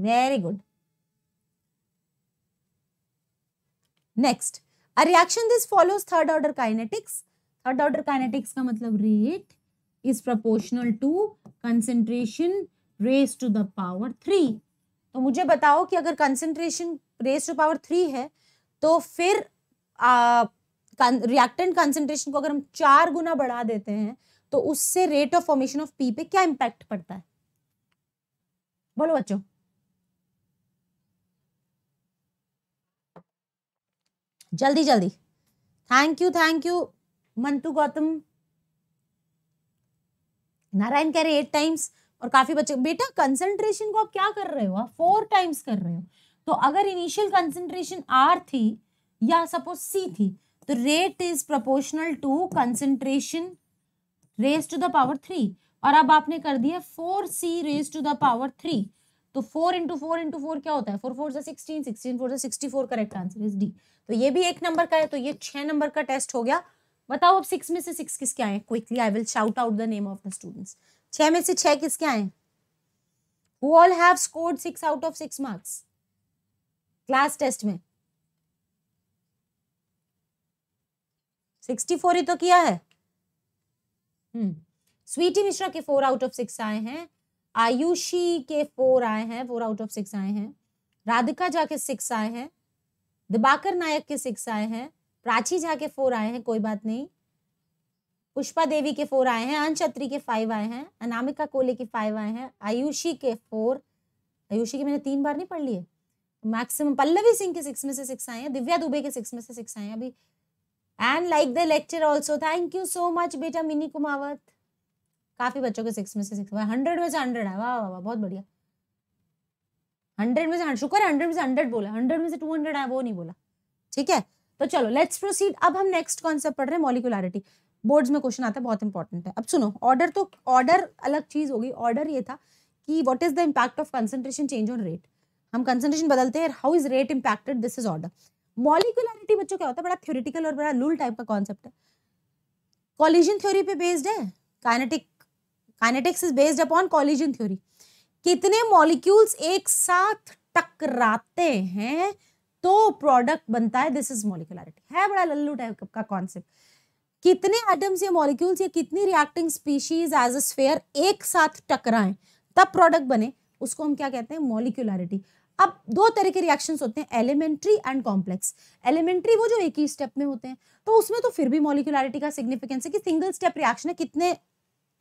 very good next a reaction this follows third order kinetics third order kinetics का मतलब rate is proportional to concentration raise to the power three तो मुझे बताओ कि अगर concentration raise to power three है तो फिर रिएक्टेंट कंसेंट्रेशन को अगर हम चार गुना बढ़ा देते हैं तो उससे rate of formation of P पे क्या इंपैक्ट पड़ता है बोलो बच्चों जल्दी जल्दी thank you thank you Mantu Gautam Narayan कह रहे एट टाइम्स और काफी बच्चे बेटा कंसंट्रेशन को आप क्या कर रहे हो आप फोर टाइम्स कर रहे हो तो अगर इनिशियल कंसंट्रेशन आर थी या सपोज सी थी तो rate is proportional to concentration raise to the power three और अब आपने कर दिया four C raise to the power three तो four into four into four क्या होता है फोर फोर से सिक्सटीन सिक्सटीन फोर से sixty four correct answer is D तो ये भी एक नंबर का है तो ये छह नंबर का टेस्ट हो गया बताओ अब सिक्स में से सिक्स किसके आए quickly I will shout out the name of the students छह में से छह किसके आए who all have scored six out of six marks class test में सिक्सटी फोर ही तो किया है स्वीटी हम्म। मिश्रा के फोर आउट ऑफ सिक्स आए हैं आयुषी के फोर आए हैं फोर आउट ऑफ सिक्स आए हैं राधिका जाके के सिक्स आए हैं दिबाकर नायक के सिक्स आए हैं प्राची झा के फोर आए हैं कोई बात नहीं पुष्पा देवी के फोर आए हैं अंश के फाइव आए हैं अनामिका कोले के फाइव आए हैं आयुषी के फोर आयुषी के मैंने तीन बार नहीं पढ़ लिए मैक्सिमम पल्लवी सिंह के सिक्स में से सिक्स आए हैं दिव्या दुबे के सिक्स में से सिक्स आए हैं अभी and like the lecture also thank you so much बेटा मिनी कुमावत काफ़ी बच्चों के सिक्स में से सिक्स हंड्रेड में से हंड्रेड है वाह वाह वाह बहुत बढ़िया हंड्रेड में से शुक्र हंड्रेड में से हंड्रेड बोला हंड्रेड में से टू हंड्रेड आया वो नहीं बोला ठीक है तो चलो लेट्स प्रोसीड अब हम नेक्स्ट कॉन्सेप्ट पढ़ रहे हैं मॉलिकुलरिटी बोर्ड्स में क्वेश्चन आता है बहुत इंपॉर्टेंट है अब सुनो ऑर्डर तो ऑर्डर अलग चीज होगी ऑर्डर ये था कि what is the impact of concentration change on rate हम कंसंट्रेशन बदलते हैं how is rate impacted this is order molecularity बच्चों क्या होता है बड़ा थ्योरेटिकल और बड़ा लूल टाइप का कॉन्सेप्ट है कॉलिजन थ्योरी पे बेस्ड है kinetic kinetics is based upon collision theory कितने मॉलिक्यूल्स एक साथ टकराते हैं तो प्रोडक्ट बनता है दिस इज मॉलिकुलरिटी है बड़ा लल्लू टाइप का कॉन्सेप्ट कितने आइटम्स या मॉलिक्यूल्स या कितनी reacting species as a sphere एक साथ टकराएं तब प्रोडक्ट बने उसको हम क्या कहते हैं मॉलिक्यूलरिटी अब दो तरह के रिएक्शन होते हैं एलिमेंट्री एंड कॉम्प्लेक्स एलिमेंट्री वो जो एक ही स्टेप में होते हैं तो उसमें तो फिर भी मॉलिकुलरिटी का सिग्निफिकेंस है कि सिंगल स्टेप रिएक्शन है कितने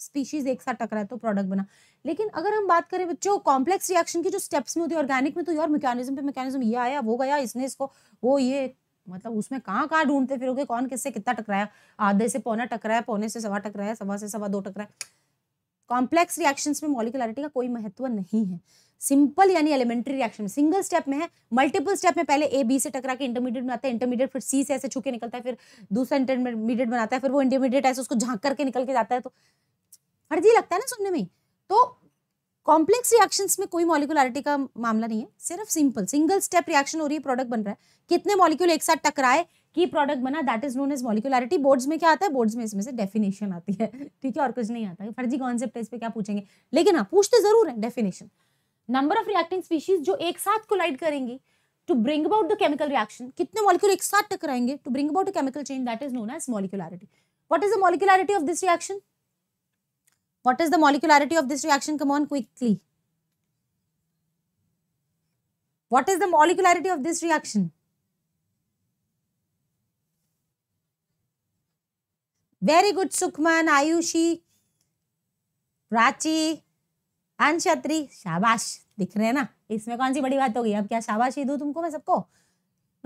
स्पीशीज एक साथ टकरा है तो प्रोडक्ट बना लेकिन अगर हम बात करें बच्चों कॉम्प्लेक्स रिएक्शन की जो स्टेप्स में होती है ऑर्गेनिक में तो यार मैकेनिज्म पे मैकेनिज्म ये आया वो गया इसने इसको वो ये मतलब उसमें कहाँ कहाँ ढूंढते फिरोगे कौन किससे कितना टकराया आधे से पौना टकराया पौने से सवा टकराया सवा से सवा दो टकराया कॉम्प्लेक्स रिएक्शन में मॉलिकुलरिटी का कोई महत्व नहीं है सिंपल यानी एलिमेंट्री रिएक्शन सिंगल स्टेप में है मल्टीपल स्टेप में पहले ए बी से टकरा के इंटरमीडिएट बनाता है इंटरमीडिएट फिर सी से ऐसे छुके निकलता है फिर दूसरा इंटरमीडिएट बनाता है फिर वो इंटरमीडिएट ऐसे उसको झांक करके निकल के जाता है तो फर्जी लगता है ना सुनने में तो कॉम्प्लेक्स रिएक्शंस में कोई मॉलिकुलरिटी का मामला नहीं है सिर्फ सिंपल सिंगल स्टेप रिएक्शन हो रही है प्रोडक्ट बन रहा है कितने मॉलिक्यूल एक साथ टकराए कि प्रोडक्ट बना that is known as molecularity boards में क्या आता है बोर्ड्स में इसमें से डेफिनेशन आती है ठीक है और कुछ नहीं आता है फर्जी कॉन्सेप्ट है इस पर क्या पूछेंगे लेकिन हाँ पूछते तो जरूर है definition number of reacting species जो एक साथ कोलाइड करेंगे to bring about the chemical reaction कितने मॉलिक्यूल एक साथ टकराएंगे to bring about a chemical change that is known as molecularity what is the molecularity of this reaction what is the molecularity of this reaction come on quickly what is the molecularity of this reaction very good sukhman ayushi Prachi Anshatri शाबाश दिख रहे हैं ना इसमें कौन सी बड़ी बात हो गई अब क्या शाबाशी दू तुमको मैं सबको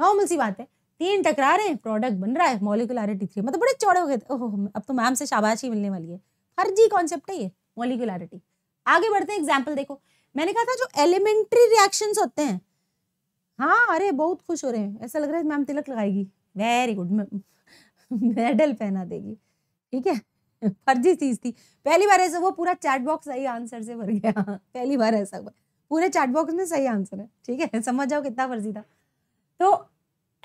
नॉर्मल सी बात है तीन टकरारे प्रोडक्ट बन रहा है मॉलिकुलरिटी थ्री मतलब बड़े चौड़े हो गए ओह अब तो मैम से शाबाशी मिलने वाली है फर्जी कॉन्सेप्ट है ये मोलिकुलरिटी आगे बढ़ते हैं एग्जाम्पल देखो मैंने कहा था जो एलिमेंट्री रिएक्शन होते हैं हाँ अरे बहुत खुश हो रहे हैं ऐसा लग रहा है मैम तिलक लगाएगी वेरी गुड मेडल पहना देगी ठीक है फर्जी चीज थी पहली बार ऐसा वो पूरा चैट बॉक्स सही आंसर से भर गया पहली बार ऐसा हुआ पूरे चैट बॉक्स में सही आंसर है ठीक है समझ जाओ कितना फर्जी था तो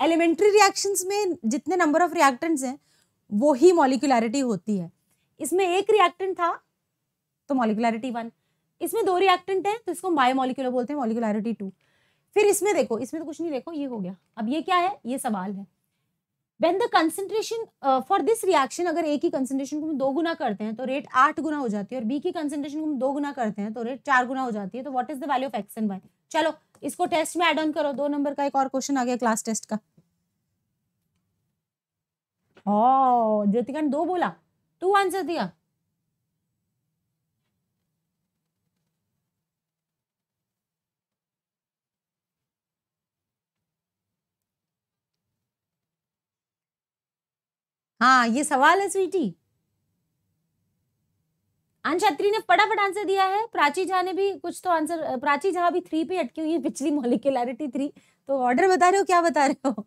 एलिमेंट्री रिएक्शंस में जितने नंबर ऑफ रिएक्टेंट्स हैं वो ही मॉलिकुलरिटी होती है इसमें एक रिएक्टेंट था तो मॉलिकुलरिटी वन इसमें दो रिएक्टेंट है तो इसको मॉलिकुलर बोलते हैं मॉलिकुलरिटी टू फिर इसमें देखो इसमें तो कुछ नहीं देखो ये हो गया अब ये क्या है ये सवाल है when the concentration for this reaction अगर ए की कंसेंट्रेशन को हम दो गुना करते हैं तो रेट आठ गुना हो जाती है और बी की कंसेंट्रेशन को हम दो गुना करते हैं तो रेट चार गुना हो जाती है तो what is the value of X and Y चलो इसको टेस्ट में एड ऑन करो दो नंबर का एक और क्वेश्चन आ गया क्लास टेस्ट का ओ oh, ज्योतिकांत दो बोला टू आंसर दिया हाँ ये सवाल है स्वीटी अंशत्री ने फटाफट आंसर दिया है प्राची झा ने भी कुछ तो आंसर प्राची झा भी थ्री पे अटकी हुई है पिछली मोलिकुलरिटी थ्री तो ऑर्डर बता रहे हो क्या बता रहे हो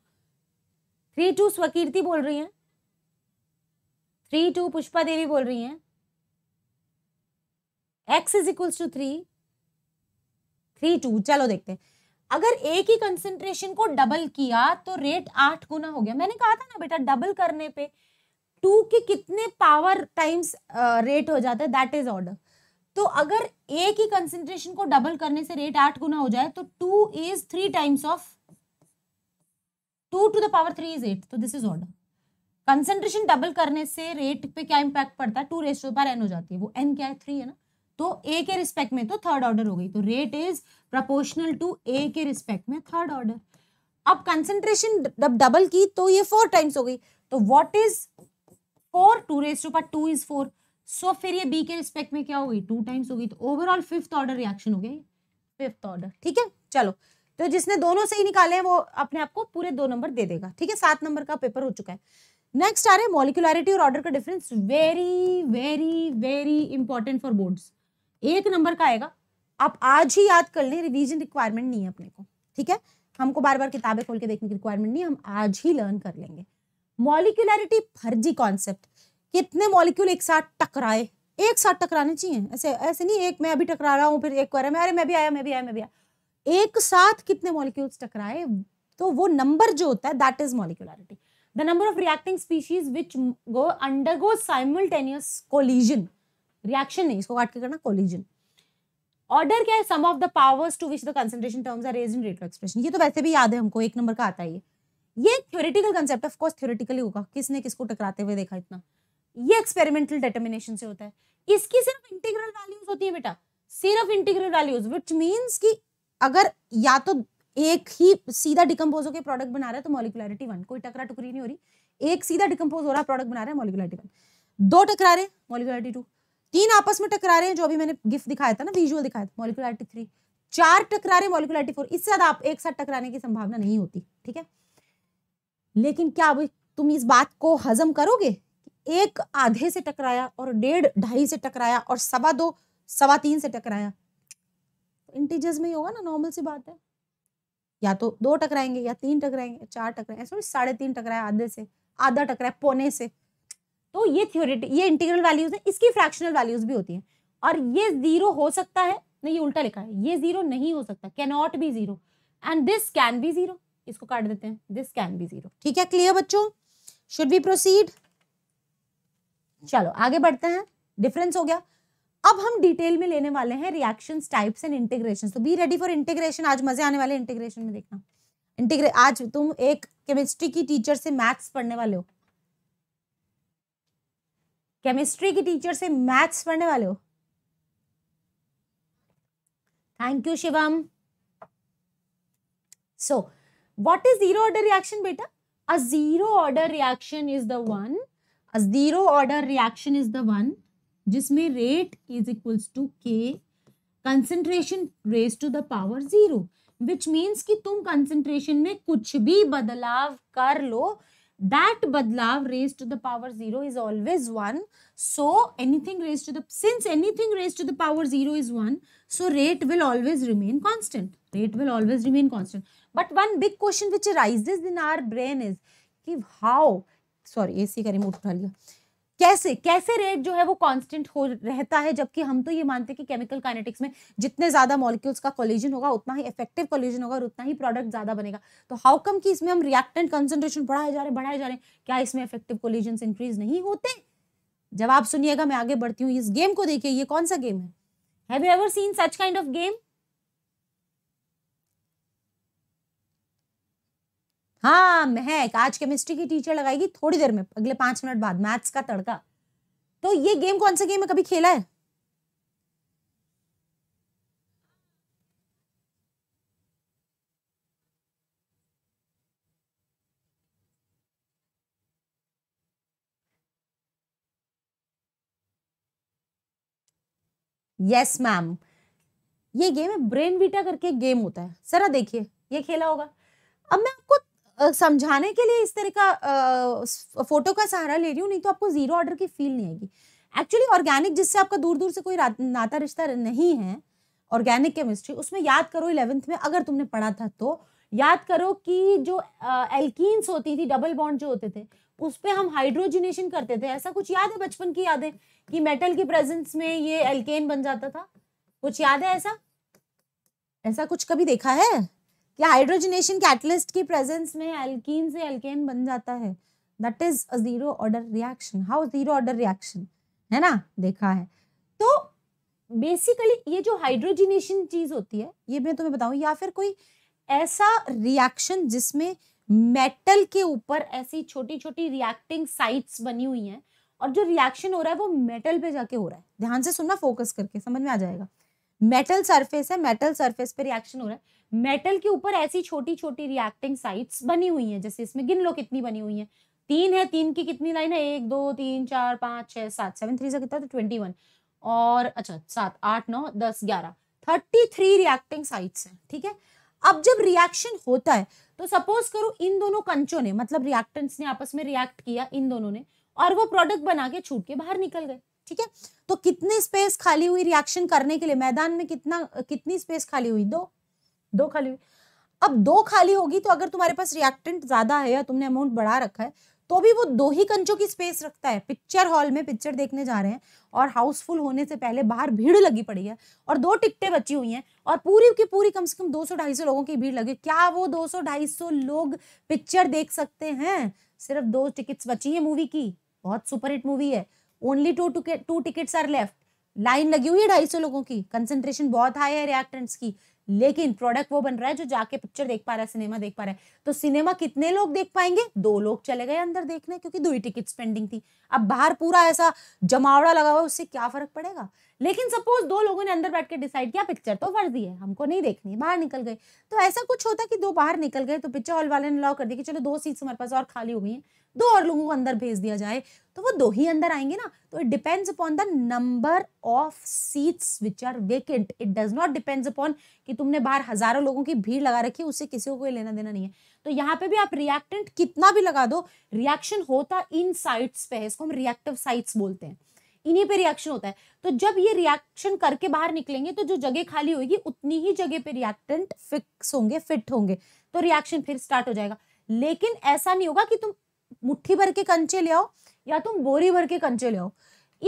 थ्री टू स्वकीर्ति बोल रही है थ्री टू पुष्पा देवी बोल रही हैं X is equals to three three two चलो देखते हैं अगर एक ही कंसेंट्रेशन को डबल किया तो रेट आठ गुना हो गया मैंने कहा था ना बेटा डबल करने पे टू के कितने पावर टाइम्स रेट हो जाता है दैट इज ऑर्डर तो अगर एक ही कंसेंट्रेशन को डबल करने से रेट आठ गुना हो जाए तो two is three times of two two the power three is eight तो this is order concentration double करने से रेट पे क्या इंपैक्ट पड़ता है टू रेस्टो पर एन हो जाती है वो एन क्या है थ्री है ना तो ए के रिस्पेक्ट में तो थर्ड ऑर्डर हो गई तो rate is proportional to A के रिस्पेक्ट में थर्ड ऑर्डर अब कंसेंट्रेशन डबल की तो ये फोर टाइम्स हो गई तो what is four two raise to पर टू इज फोर सो फिर ये बी के रिस्पेक्ट में क्या हो गई टू टाइम्स हो गई तो ओवरऑल फिफ्थ ऑर्डर रिएक्शन हो गई फिफ्थ ऑर्डर ठीक है चलो तो जिसने दोनों से ही निकाले हैं वो अपने आपको पूरे दो नंबर दे देगा ठीक है सात नंबर का पेपर हो चुका है नेक्स्ट आ रहे हैं मॉलिकुलरिटी और ऑर्डर का difference very very very important for boards एक नंबर का आएगा आप आज ही याद कर लें रिवीजन रिक्वायरमेंट नहीं है अपने को ठीक है हमको बार बार किताबें खोल के देखने की रिक्वायरमेंट नहीं है हम आज ही लर्न कर लेंगे मॉलिकुलरिटी फर्जी कॉन्सेप्ट कितने मॉलिक्यूल एक साथ टकराए एक साथ टकराने चाहिए ऐसे ऐसे नहीं एक मैं अभी टकरा रहा हूँ फिर एक कह रहा अरे मैं भी आया मैं भी आया मैं भी आया एक साथ कितने मॉलिक्यूल्स टकराए तो वो नंबर जो होता है that is molecularity the number of reacting species which go undergo simultaneous collision reaction नहीं इसको काट के करना collision ऑर्डर क्या है sum of the powers to which the concentration terms are raise in rate of expression ये तो वैसे भी याद है हमको एक नंबर का आता है ये ये theoretical concept of course theoretically होगा किसने किसको टकराते हुए देखा इतना ये एक्सपेरिमेंटल डिटरमिनेशन से होता है इसकी सिर्फ इंटीग्रल वैल्यूज होती है बेटा सिर्फ इंटीग्रल वैल्यूज व्हिच मींस कि अगर या तो एक ही सीधा डिकम्पोज होकर प्रोडक्ट बना रहा है तो मोलिकुलरिटी वन कोई टकरा टुकरी नहीं हो रही एक सीधा डिकम्पोज हो रहा है प्रोडक्ट बना रहा है मोलिकुलरिटी वन दो टकरा रहे मोलिकुलरिटी टू तीन आपस में टकरा रहे हैं जो अभी मैंने गिफ्ट दिखाया था ना विजुअल दिखाया था मोलिकुलरिटी थ्री चार टकरा रहे मोलिकुलरिटी फोर इससे आप एक साथ टकराने की संभावना नहीं होती ठीक है लेकिन क्या अभी तुम इस बात को हजम करोगे एक आधे से टकराया और डेढ़ ढाई से टकराया और सवा दो सवा तीन से टकराया इंटीजर्स में ही होगा ना नॉर्मल सी बात है या तो दो टकराएंगे या तीन टकराएंगे चार टकराएंगे सॉरी साढ़े तीन टकराए आधे से आधा टकराए पौने से तो ये थ्योरेटिक ये इंटीग्रल वैल्यूज है इसकी फ्रैक्शनल वैल्यूज भी होती है और ये जीरो हो सकता है नहीं ये उल्टा लिखा है ये जीरो नहीं हो सकता cannot be zero and this can be zero इसको काट देते हैं दिस कैन बी जीरो ठीक है क्लियर बच्चों शुड बी प्रोसीड चलो आगे बढ़ते हैं डिफरेंस हो गया अब हम डिटेल में लेने वाले हैं रिएक्शन टाइप्स एंड इंटीग्रेशन तो बी रेडी फॉर इंटीग्रेशन आज मजे आने वाले इंटीग्रेशन में देखना इंटीग्रे आज तुम एक केमिस्ट्री की टीचर से मैथ्स पढ़ने वाले हो केमिस्ट्री की टीचर से मैथ्स पढ़ने वाले हो thank you Shivam so what is zero order reaction बेटा a zero order reaction is the one a zero order reaction is the one जिसमें rate is equals to K concentration raise to the power zero which means कि तुम concentration में कुछ भी बदलाव कर लो दैट बदलाव raise to the power zero is always one so anything raise to the since anything raise to the power zero is one so rate will always remain constant rate will always remain constant but one big question which raise in our brain is कि how sorry A C Karim उठा लिया कैसे कैसे rate जो है वो constant हो रहता है जबकि हम तो ये मानते हैं कि केमिकल काइनेटिक्स में जितने ज्यादा मॉलिक्यूल्स का कोलिजन होगा उतना ही इफेक्टिव कोलिजन होगा और उतना ही प्रोडक्ट ज्यादा बनेगा तो हाउ कम कि इसमें हम रिएक्टेंट कंसेंट्रेशन बढ़ाए जा रहे बढ़ाए जा रहे हैं क्या इसमें इफेक्टिव कोलिजन इंक्रीज नहीं होते जवाब सुनिएगा मैं आगे बढ़ती हूँ इस गेम को देखिए ये कौन सा गेम है have you ever seen such kind of game हाँ महक आज केमिस्ट्री की टीचर लगाएगी थोड़ी देर में अगले पांच मिनट बाद मैथ्स का तड़का तो ये गेम कौन सा गेम है कभी खेला है यस मैम ये गेम है ब्रेन बीटा करके गेम होता है जरा देखिए ये खेला होगा अब मैं आपको समझाने के लिए इस तरह का फोटो का सहारा ले रही हूँ नहीं तो आपको ज़ीरो ऑर्डर की फील नहीं आएगी एक्चुअली ऑर्गेनिक जिससे आपका दूर दूर से कोई नाता रिश्ता नहीं है ऑर्गेनिक केमिस्ट्री उसमें याद करो इलेवेंथ में अगर तुमने पढ़ा था तो याद करो कि जो एल्किस होती थी डबल बॉन्ड जो होते थे उस पर हम हाइड्रोजिनेशन करते थे ऐसा कुछ याद है बचपन की याद है कि मेटल की प्रेजेंस में ये एल्केन बन जाता था कुछ याद है ऐसा ऐसा कुछ कभी देखा है या हाइड्रोजनेशन कैटलिस्ट की प्रेजेंस में एल्किन से एल्केन बन जाता है that is a zero order reaction how zero order reaction है ना देखा है तो बेसिकली ये जो हाइड्रोजनेशन चीज होती है ये मैं तुम्हें बताऊं या फिर कोई ऐसा रिएक्शन जिसमें मेटल के ऊपर ऐसी छोटी छोटी रिएक्टिंग साइट्स बनी हुई हैं और जो रिएक्शन हो रहा है वो मेटल पे जाके हो रहा है ध्यान से सुनना फोकस करके समझ में आ जाएगा मेटल सरफेस है मेटल सरफेस पे रिएक्शन हो रहा है मेटल के ऊपर ऐसी छोटी छोटी रिएक्टिंग साइट्स बनी हुई हैं जैसे इसमें गिन लो कितनी बनी हुई हैं तीन है तीन की कितनी लाइन है एक दो तीन चार पाँच छः सात सेवन थ्री से कितना तो ट्वेंटी वन और अच्छा सात आठ नौ दस ग्यारह थर्टी थ्री रिएक्टिंग साइट्स हैं ठीक है अब जब रिएक्शन होता है तो सपोज करो इन दोनों कंचों ने मतलब रिएक्टेंट्स ने आपस में रिएक्ट किया इन दोनों ने और वो प्रोडक्ट बना के छूट के बाहर निकल गए ठीक है तो कितनी स्पेस खाली हुई रिएक्शन करने के लिए मैदान में कितना कितनी स्पेस खाली हुई दो दो खाली हुई अब दो खाली होगी तो अगर तुम्हारे पास रिएक्टेंट ज्यादा है या तुमने अमाउंट बढ़ा रखा है तो भी वो दो ही कंचों की स्पेस रखता है पिक्चर हॉल में पिक्चर देखने जा रहे हैं और हाउसफुल होने से पहले बाहर भीड़ लगी पड़ी है और दो टिकटें बची हुई हैं और पूरी की पूरी कम से कम 200-250 लोगों की भीड़ लगी क्या वो 200-250 लोग पिक्चर देख सकते हैं सिर्फ दो टिकट्स बची हैं मूवी की बहुत सुपरहिट मूवी है only two two tickets are left line लगी हुई है ढाई सौ लोगों की कंसेंट्रेशन बहुत हाई है रिएक्टेंट्स की लेकिन प्रोडक्ट वो बन रहा है जो जाके पिक्चर देख पा रहा है सिनेमा देख पा रहा है तो सिनेमा कितने लोग देख पाएंगे दो लोग चले गए अंदर देखने क्योंकि दो ही टिकट पेंडिंग थी अब बाहर पूरा ऐसा जमावड़ा लगा हुआ उससे क्या फर्क पड़ेगा लेकिन सपोज दो लोगों ने अंदर बैठ के डिसाइड किया पिक्चर तो फर्जी है हमको नहीं देखनी बाहर निकल गए तो ऐसा कुछ होता कि दो बाहर निकल गए तो पिक्चर हॉल वाले ने अलाउ कर दिया कि चलो दो सीट्स हमारे पास और खाली हो गई हैं दो और लोगों को अंदर भेज दिया जाए तो वो दो ही अंदर आएंगे ना तो it depends upon the number of seats which are vacant it does not depends upon कि तुमने बाहर हजारों लोगों की भीड़ लगा रखी है उससे किसी को कोई लेना देना नहीं है तो यहाँ पे भी आप रिएक्टेंट कितना भी लगा दो रिएक्शन होता इन साइट्स पे है इसको हम रिएक्टिव साइट्स बोलते हैं इन्हीं पे रिएक्शन होता है तो जब ये रिएक्शन करके बाहर निकलेंगे तो जो जगह खाली होगी उतनी ही जगह पे रिएक्टेंट फिक्स होंगे फिट होंगे तो रिएक्शन फिर स्टार्ट हो जाएगा लेकिन ऐसा नहीं होगा कि तुम मुट्ठी भर के कंचे ले आओ या तुम बोरी भर के कंचे ले आओ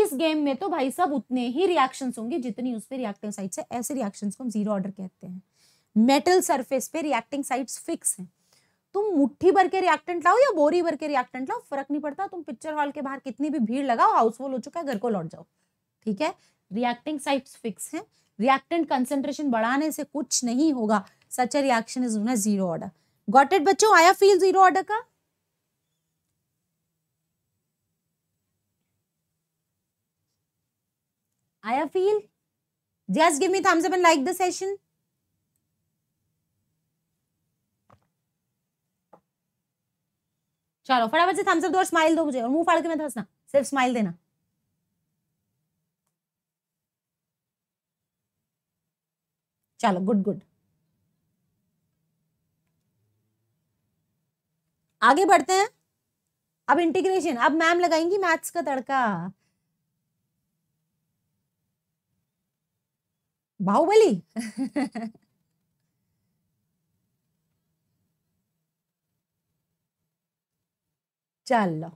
इस गेम में तो भाई साहब उतने ही रिएक्शन होंगे जितनी उस पर रिएक्टिव साइट्स है ऐसे रिएक्शन को हम जीरो ऑर्डर कहते हैं मेटल सरफेस पे रिएक्टिंग साइट्स फिक्स हैं तुम मुट्ठी भर के रिएक्टेंट लाओ या बोरी भर के रिएक्टेंट लाओ फर्क नहीं पड़ता तुम पिक्चर हॉल के बाहर कितनी भी भीड़ लगाओ हाउसफुल हो चुका है घर को लौट जाओ ठीक है रिएक्टिंग साइट्स फिक्स हैं रिएक्टेंट कंसेंट्रेशन बढ़ाने से कुछ नहीं होगा सच ए रिएक्शन इज उन्हें जीरो ऑर्डर गॉटेड इट बच्चों आया फील जीरो ऑर्डर का आया feel just give me thumbs up and like the session चलो फटाफट से थम्सअप दो और स्माइल दो मुझे और मुंह फाड़ के मत तो हंसना सिर्फ स्माइल देना चलो गुड गुड आगे बढ़ते हैं अब इंटीग्रेशन अब मैम लगाएंगी मैथ्स का तड़का बाहुबली चल लो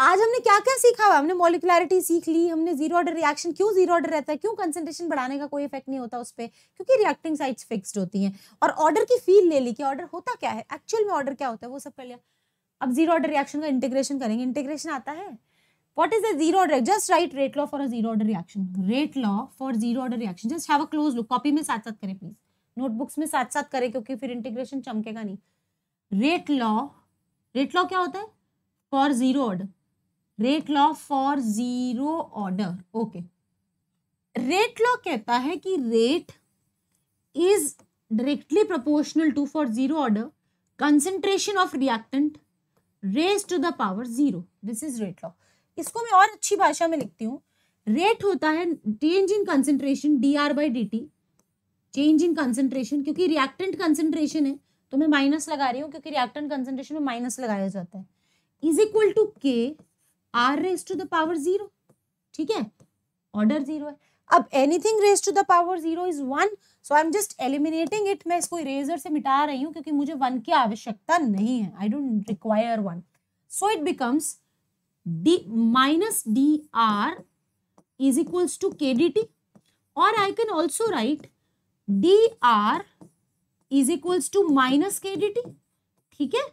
आज हमने क्या क्या सीखा हुआ हमने मोलिकुलरिटी सीख ली हमने जीरो ऑर्डर रिएक्शन क्यों जीरो ऑर्डर रहता है क्यों कंसेंट्रेशन बढ़ाने का कोई इफेक्ट नहीं होता उस पर क्योंकि रिएक्टिंग साइड्स फिक्स्ड होती हैं और ऑर्डर की फील ले ली कि ऑर्डर होता क्या है एक्चुअल में ऑर्डर क्या होता है वो सब कर लिया अब जीरो ऑर्डर रिएक्शन का इंटीग्रेशन करेंगे इंटीग्रेशन आता है what is a zero order just write rate law for a zero order reaction rate law for zero order reaction just have a में साथ साथ करें प्लीज नोटबुक्स में साथ साथ करें क्योंकि फिर इंटीग्रेशन चमकेगा नहीं रेट लॉ रेट लॉ क्या होता है for zero order rate law for zero order okay rate law कहता है कि rate is directly proportional to for zero order concentration of reactant raise to the power zero this is rate law इसको मैं और अच्छी भाषा में लिखती हूँ रेट होता है change in concentration D R by D T change in concentration क्योंकि रिएक्टेंट कंसेंट्रेशन है तो मैं माइनस लगा रही हूँ क्योंकि रिएक्टन कंसेंट्रेशन में माइनस लगाया जाता है इज इक्वल टू के R raise to the power zero ठीक है ऑर्डर जीरो है अब anything raise to the power zero is one so I am just eliminating it मैं इसको इरेजर से मिटा रही हूँ क्योंकि मुझे वन की आवश्यकता नहीं है I don't require one so it becomes D minus D R is equals to के डी टी और I can also write D R is equals to minus के डी टी ठीक है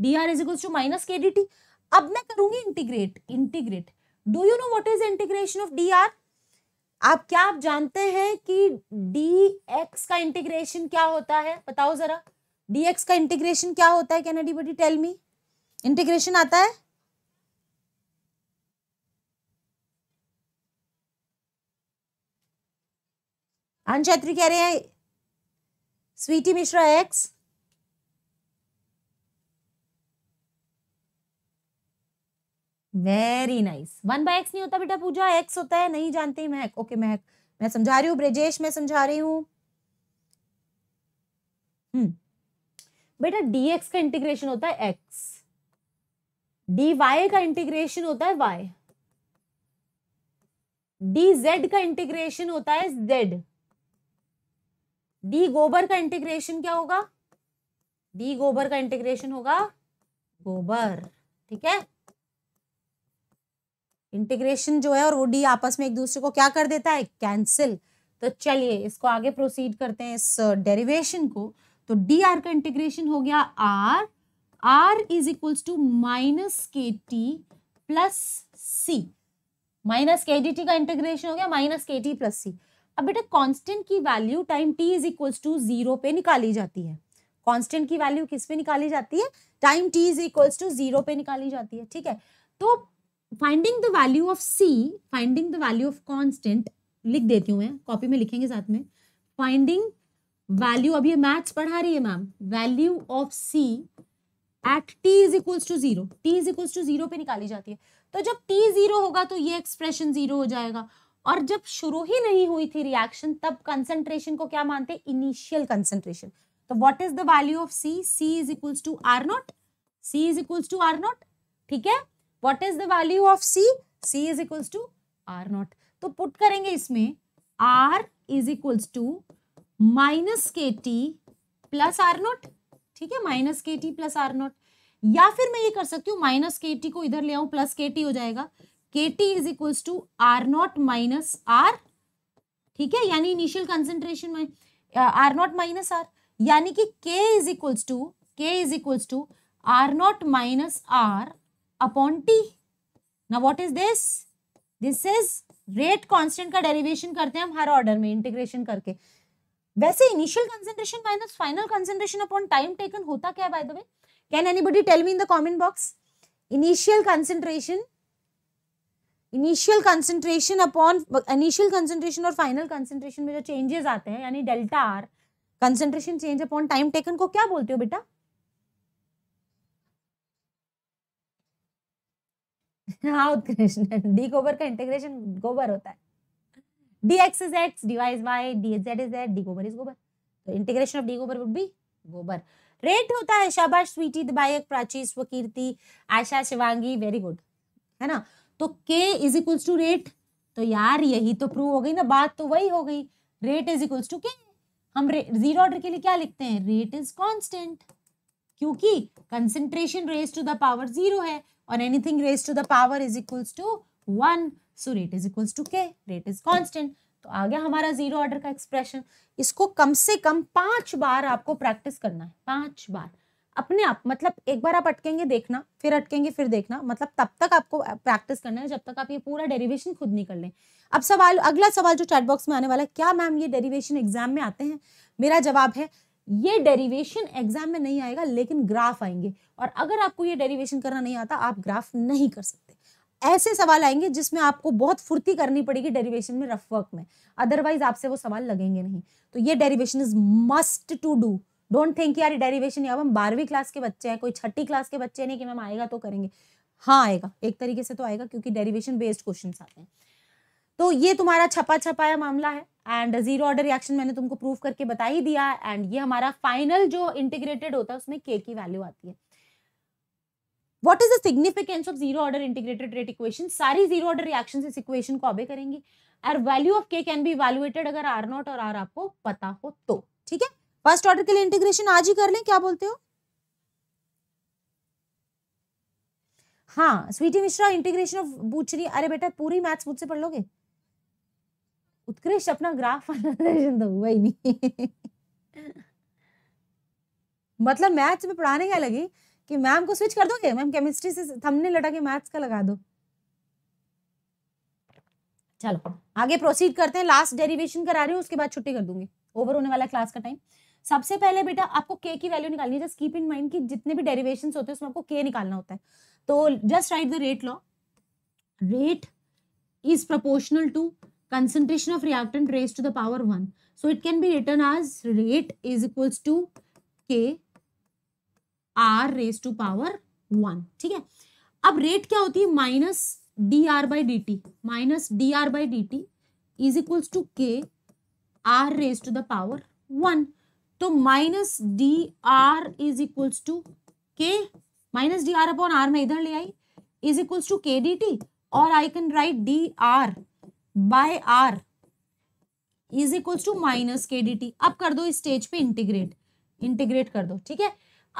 D R is equals to minus के D T अब मैं करूंगी integrate integrate do you know what is integration of D R आप क्या आप जानते हैं कि डी एक्स का इंटीग्रेशन क्या होता है बताओ जरा डी एक्स का इंटीग्रेशन क्या होता है can buddy tell me integration आता है अनछात्री कह रहे हैं Sweety Mishra X very nice one by X नहीं होता बेटा पूजा एक्स होता है नहीं जानती महक ओके महक मैं समझा रही हूँ ब्रजेश मैं समझा रही हूँ hmm. बेटा dx का इंटीग्रेशन होता है x dy का इंटीग्रेशन होता है y dz का इंटीग्रेशन होता है z डी गोबर का इंटीग्रेशन क्या होगा डी गोबर का इंटीग्रेशन होगा गोबर ठीक है इंटीग्रेशन जो है और वो डी आपस में एक दूसरे को क्या कर देता है कैंसिल तो चलिए इसको आगे प्रोसीड करते हैं इस डेरिवेशन को तो डी आर का इंटीग्रेशन हो गया R R is equals to minus के टी प्लस सी माइनस के डी टी का इंटीग्रेशन हो गया माइनस के टी प्लस सी अब बेटा कांस्टेंट की value time T is equals to zero पे निकाली जाती है कांस्टेंट की वैल्यू किस पे निकाली जाती है time T is equals to zero पे निकाली जाती है ठीक है तो finding the value of C finding the value of constant लिख देती हूँ मैं कॉपी में लिखेंगे साथ में फाइंडिंग वैल्यू अभी मैथ्स पढ़ा रही है ma'am value of C at T is equals to zero T is equals to zero पे निकाली जाती है तो जब टी जीरो होगा तो ये एक्सप्रेशन जीरो हो जाएगा और जब शुरू ही नहीं हुई थी रिएक्शन तब कंसेंट्रेशन को क्या मानते इनिशियल कंसेंट्रेशन तो what is the value of C C is equals to R not C is equals to R not ठीक है what is the value of C C is equals to R not तो put करेंगे इसमें R is equals to minus के T plus R not ठीक है minus के T plus R not या फिर मैं ये कर सकती हूँ माइनस के टी को इधर ले आऊ प्लस के टी हो जाएगा K T is equals to R not minus R ठीक है यानी इनिशियल कंसेंट्रेशन में आर नॉट माइनस आर यानी कि K is equals to K is equals to R not minus R upon T ना what is this this is rate constant का derivation करते हैं हम हर ऑर्डर में इंटीग्रेशन करके वैसे initial concentration minus final concentration upon time taken होता क्या है by the way can anybody tell me in the comment box initial concentration initial concentration upon initial concentration और फाइनल कंसेंट्रेशन में जो चेंजेस आते हैं यानी delta R concentration change upon time taken को क्या बोलते हो बेटा हाँ उत्कृष्ट डी गोबर का इंटीग्रेशन गोबर होता है D X is X D Y is Y D is is एड डी गोबर इज गोबर तो इंटीग्रेशन ऑफ डी गोबर वुड बी गोबर रेट होता है शाबाश स्वीटी दबायक प्राची स्वकीर्ति आशा शिवांगी वेरी गुड है ना तो के इज इक्वल्स टू रेट तो यार यही तो प्रूव हो गई ना बात तो वही हो गई रेट इज इक्वल्स टू के हम जीरो ऑर्डर के लिए क्या लिखते हैं रेट इज कॉन्स्टेंट क्योंकि concentration raise to the power zero है और anything raise to the power is equals to one so rate is equals to k rate is constant तो आ गया हमारा जीरो ऑर्डर का एक्सप्रेशन इसको कम से कम पांच बार आपको प्रैक्टिस करना है पांच बार अपने आप मतलब एक बार आप अटकेंगे देखना फिर अटकेंगे फिर देखना मतलब तब तक आपको प्रैक्टिस करना है जब तक आप ये पूरा डेरिवेशन खुद नहीं कर लें अब सवाल अगला सवाल जो चैट बॉक्स में आने वाला है क्या मैम ये डेरिवेशन एग्जाम में आते हैं मेरा जवाब है ये डेरिवेशन एग्जाम में नहीं आएगा लेकिन ग्राफ आएंगे और अगर आपको ये डेरिवेशन करना नहीं आता आप ग्राफ नहीं कर सकते ऐसे सवाल आएंगे जिसमें आपको बहुत फुर्ती करनी पड़ेगी डेरिवेशन में रफ वर्क में अदरवाइज आपसे वो सवाल लगेंगे नहीं तो ये derivation is must to do don't think यार डेरिवेशन अब हम बारहवीं क्लास के बच्चे हैं कोई छठी क्लास के बच्चे नहीं कि मैम आएगा तो करेंगे हाँ आएगा एक तरीके से तो आएगा क्योंकि डेरिवेशन बेस्ड क्वेश्चन आते हैं तो ये तुम्हारा छपा छपाया मामला है एंड जीरो ऑर्डर रिएक्शन मैंने तुमको प्रूफ करके बता ही दिया एंड ये हमारा फाइनल जो इंटीग्रेटेड होता है उसमें के की वैल्यू आती है what is the significance of zero order integrated rate equation सारी जीरो ऑर्डर रिएक्शन इस इक्वेशन को अबे करेंगे and value of k can be evaluated अगर आर नॉट और आर आपको पता हो तो ठीक है फर्स्ट ऑर्डर के लिए इंटीग्रेशन आज ही कर लें क्या बोलते हो हाँ स्वीटी मिश्रा इंटीग्रेशन ऑफ बूचरी अरे बेटा पूरी मैथ्स मुझसे पढ़ लोगे उत्कृष्ट अपना ग्राफ तो हुआ ही नहीं मतलब मैथ्स में पढ़ाने क्या लगी कि मैम को स्विच कर दोगे मैम केमिस्ट्री से थमने लटा के मैथ्स का लगा दो चलो आगे प्रोसीड करते हैं लास्ट डेरिवेशन करा रही हूँ उसके बाद छुट्टी कर दूंगी ओवर होने वाला क्लास का टाइम सबसे पहले बेटा आपको के की वैल्यू निकालनी है जस्ट कीप इन माइंड कि जितने भी डेरिवेशन होते हैं उसमें आपको के निकालना होता है तो just write the rate law rate is proportional to concentration of reactant raise to the power one so it can be written as rate is equals to के R raise to power one ठीक है अब rate क्या होती है minus D R by D t minus D R by D t is equals to के R raise to the power one तो minus D R is equals to k minus D R upon R में इधर ले आई is equals to के D T और I can write D R by R is equals to minus के D T अब कर दो इस स्टेज पे इंटीग्रेट इंटीग्रेट कर दो ठीक है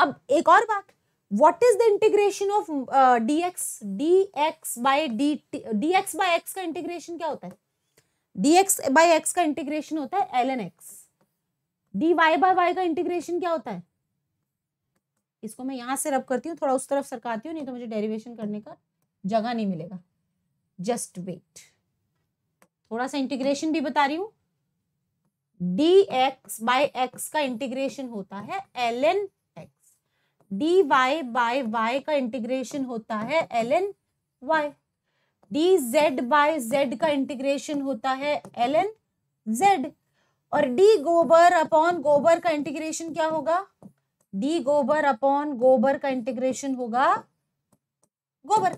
अब एक और बात what is the integration of d x d x by d d x by x का इंटीग्रेशन क्या होता है डी एक्स बाय एक्स का इंटीग्रेशन होता है l n x D y by y का इंटीग्रेशन क्या होता है इसको मैं यहां से रब करती हूँ थोड़ा उस तरफ सरकाती हूँ नहीं तो मुझे डेरिवेशन करने का जगह नहीं मिलेगा जस्ट वेट थोड़ा सा इंटीग्रेशन भी बता रही हूँ डी एक्स बाय एक्स का इंटीग्रेशन होता है l n x D y by y का इंटीग्रेशन होता है l n y d z by z का इंटीग्रेशन होता है एल एन जेड और डी गोबर अपॉन गोबर का इंटीग्रेशन क्या होगा डी गोबर अपॉन गोबर का इंटीग्रेशन होगा गोबर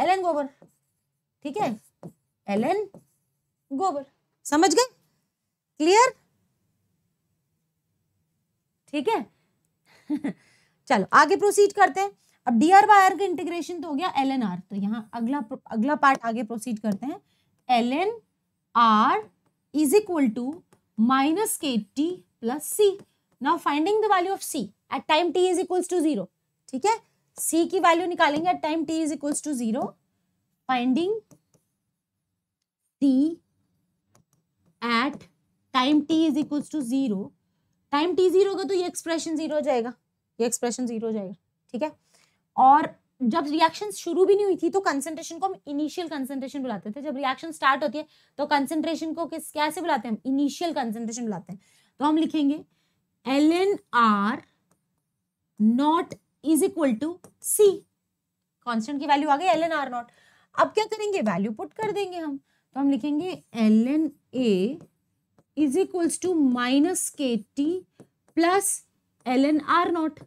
एल एन गोबर ठीक है एल एन गोबर समझ गए क्लियर ठीक है चलो आगे प्रोसीड करते हैं अब डी आर वायर आर का इंटीग्रेशन तो हो गया एल एन आर तो यहाँ अगला अगला पार्ट आगे प्रोसीड करते हैं l n R is equal to minus kt plus c. Now finding the value of c at time t is equals to zero. ठीक है c की वैल्यू निकालेंगे at time t is equals to zero. Finding c at time t is equals to zero. Time t zero होगा तो ये expression zero हो जाएगा ये एक्सप्रेशन जीरो हो जाएगा ठीक है और जब रिएक्शन शुरू भी नहीं हुई थी तो कंसेंट्रेशन को हम इनिशियल कंसेंट्रेशन बुलाते थे जब रिएक्शन स्टार्ट होती है तो कंसेंट्रेशन को किस कैसे बुलाते हैं इनिशियल कंसेंट्रेशन बुलाते हैं तो हम लिखेंगे l n R not is equal to C constant की वैल्यू आ गई एल एन आर नॉट अब क्या करेंगे वैल्यू पुट कर देंगे हम तो हम लिखेंगे l n A is equals to minus के T plus l n R not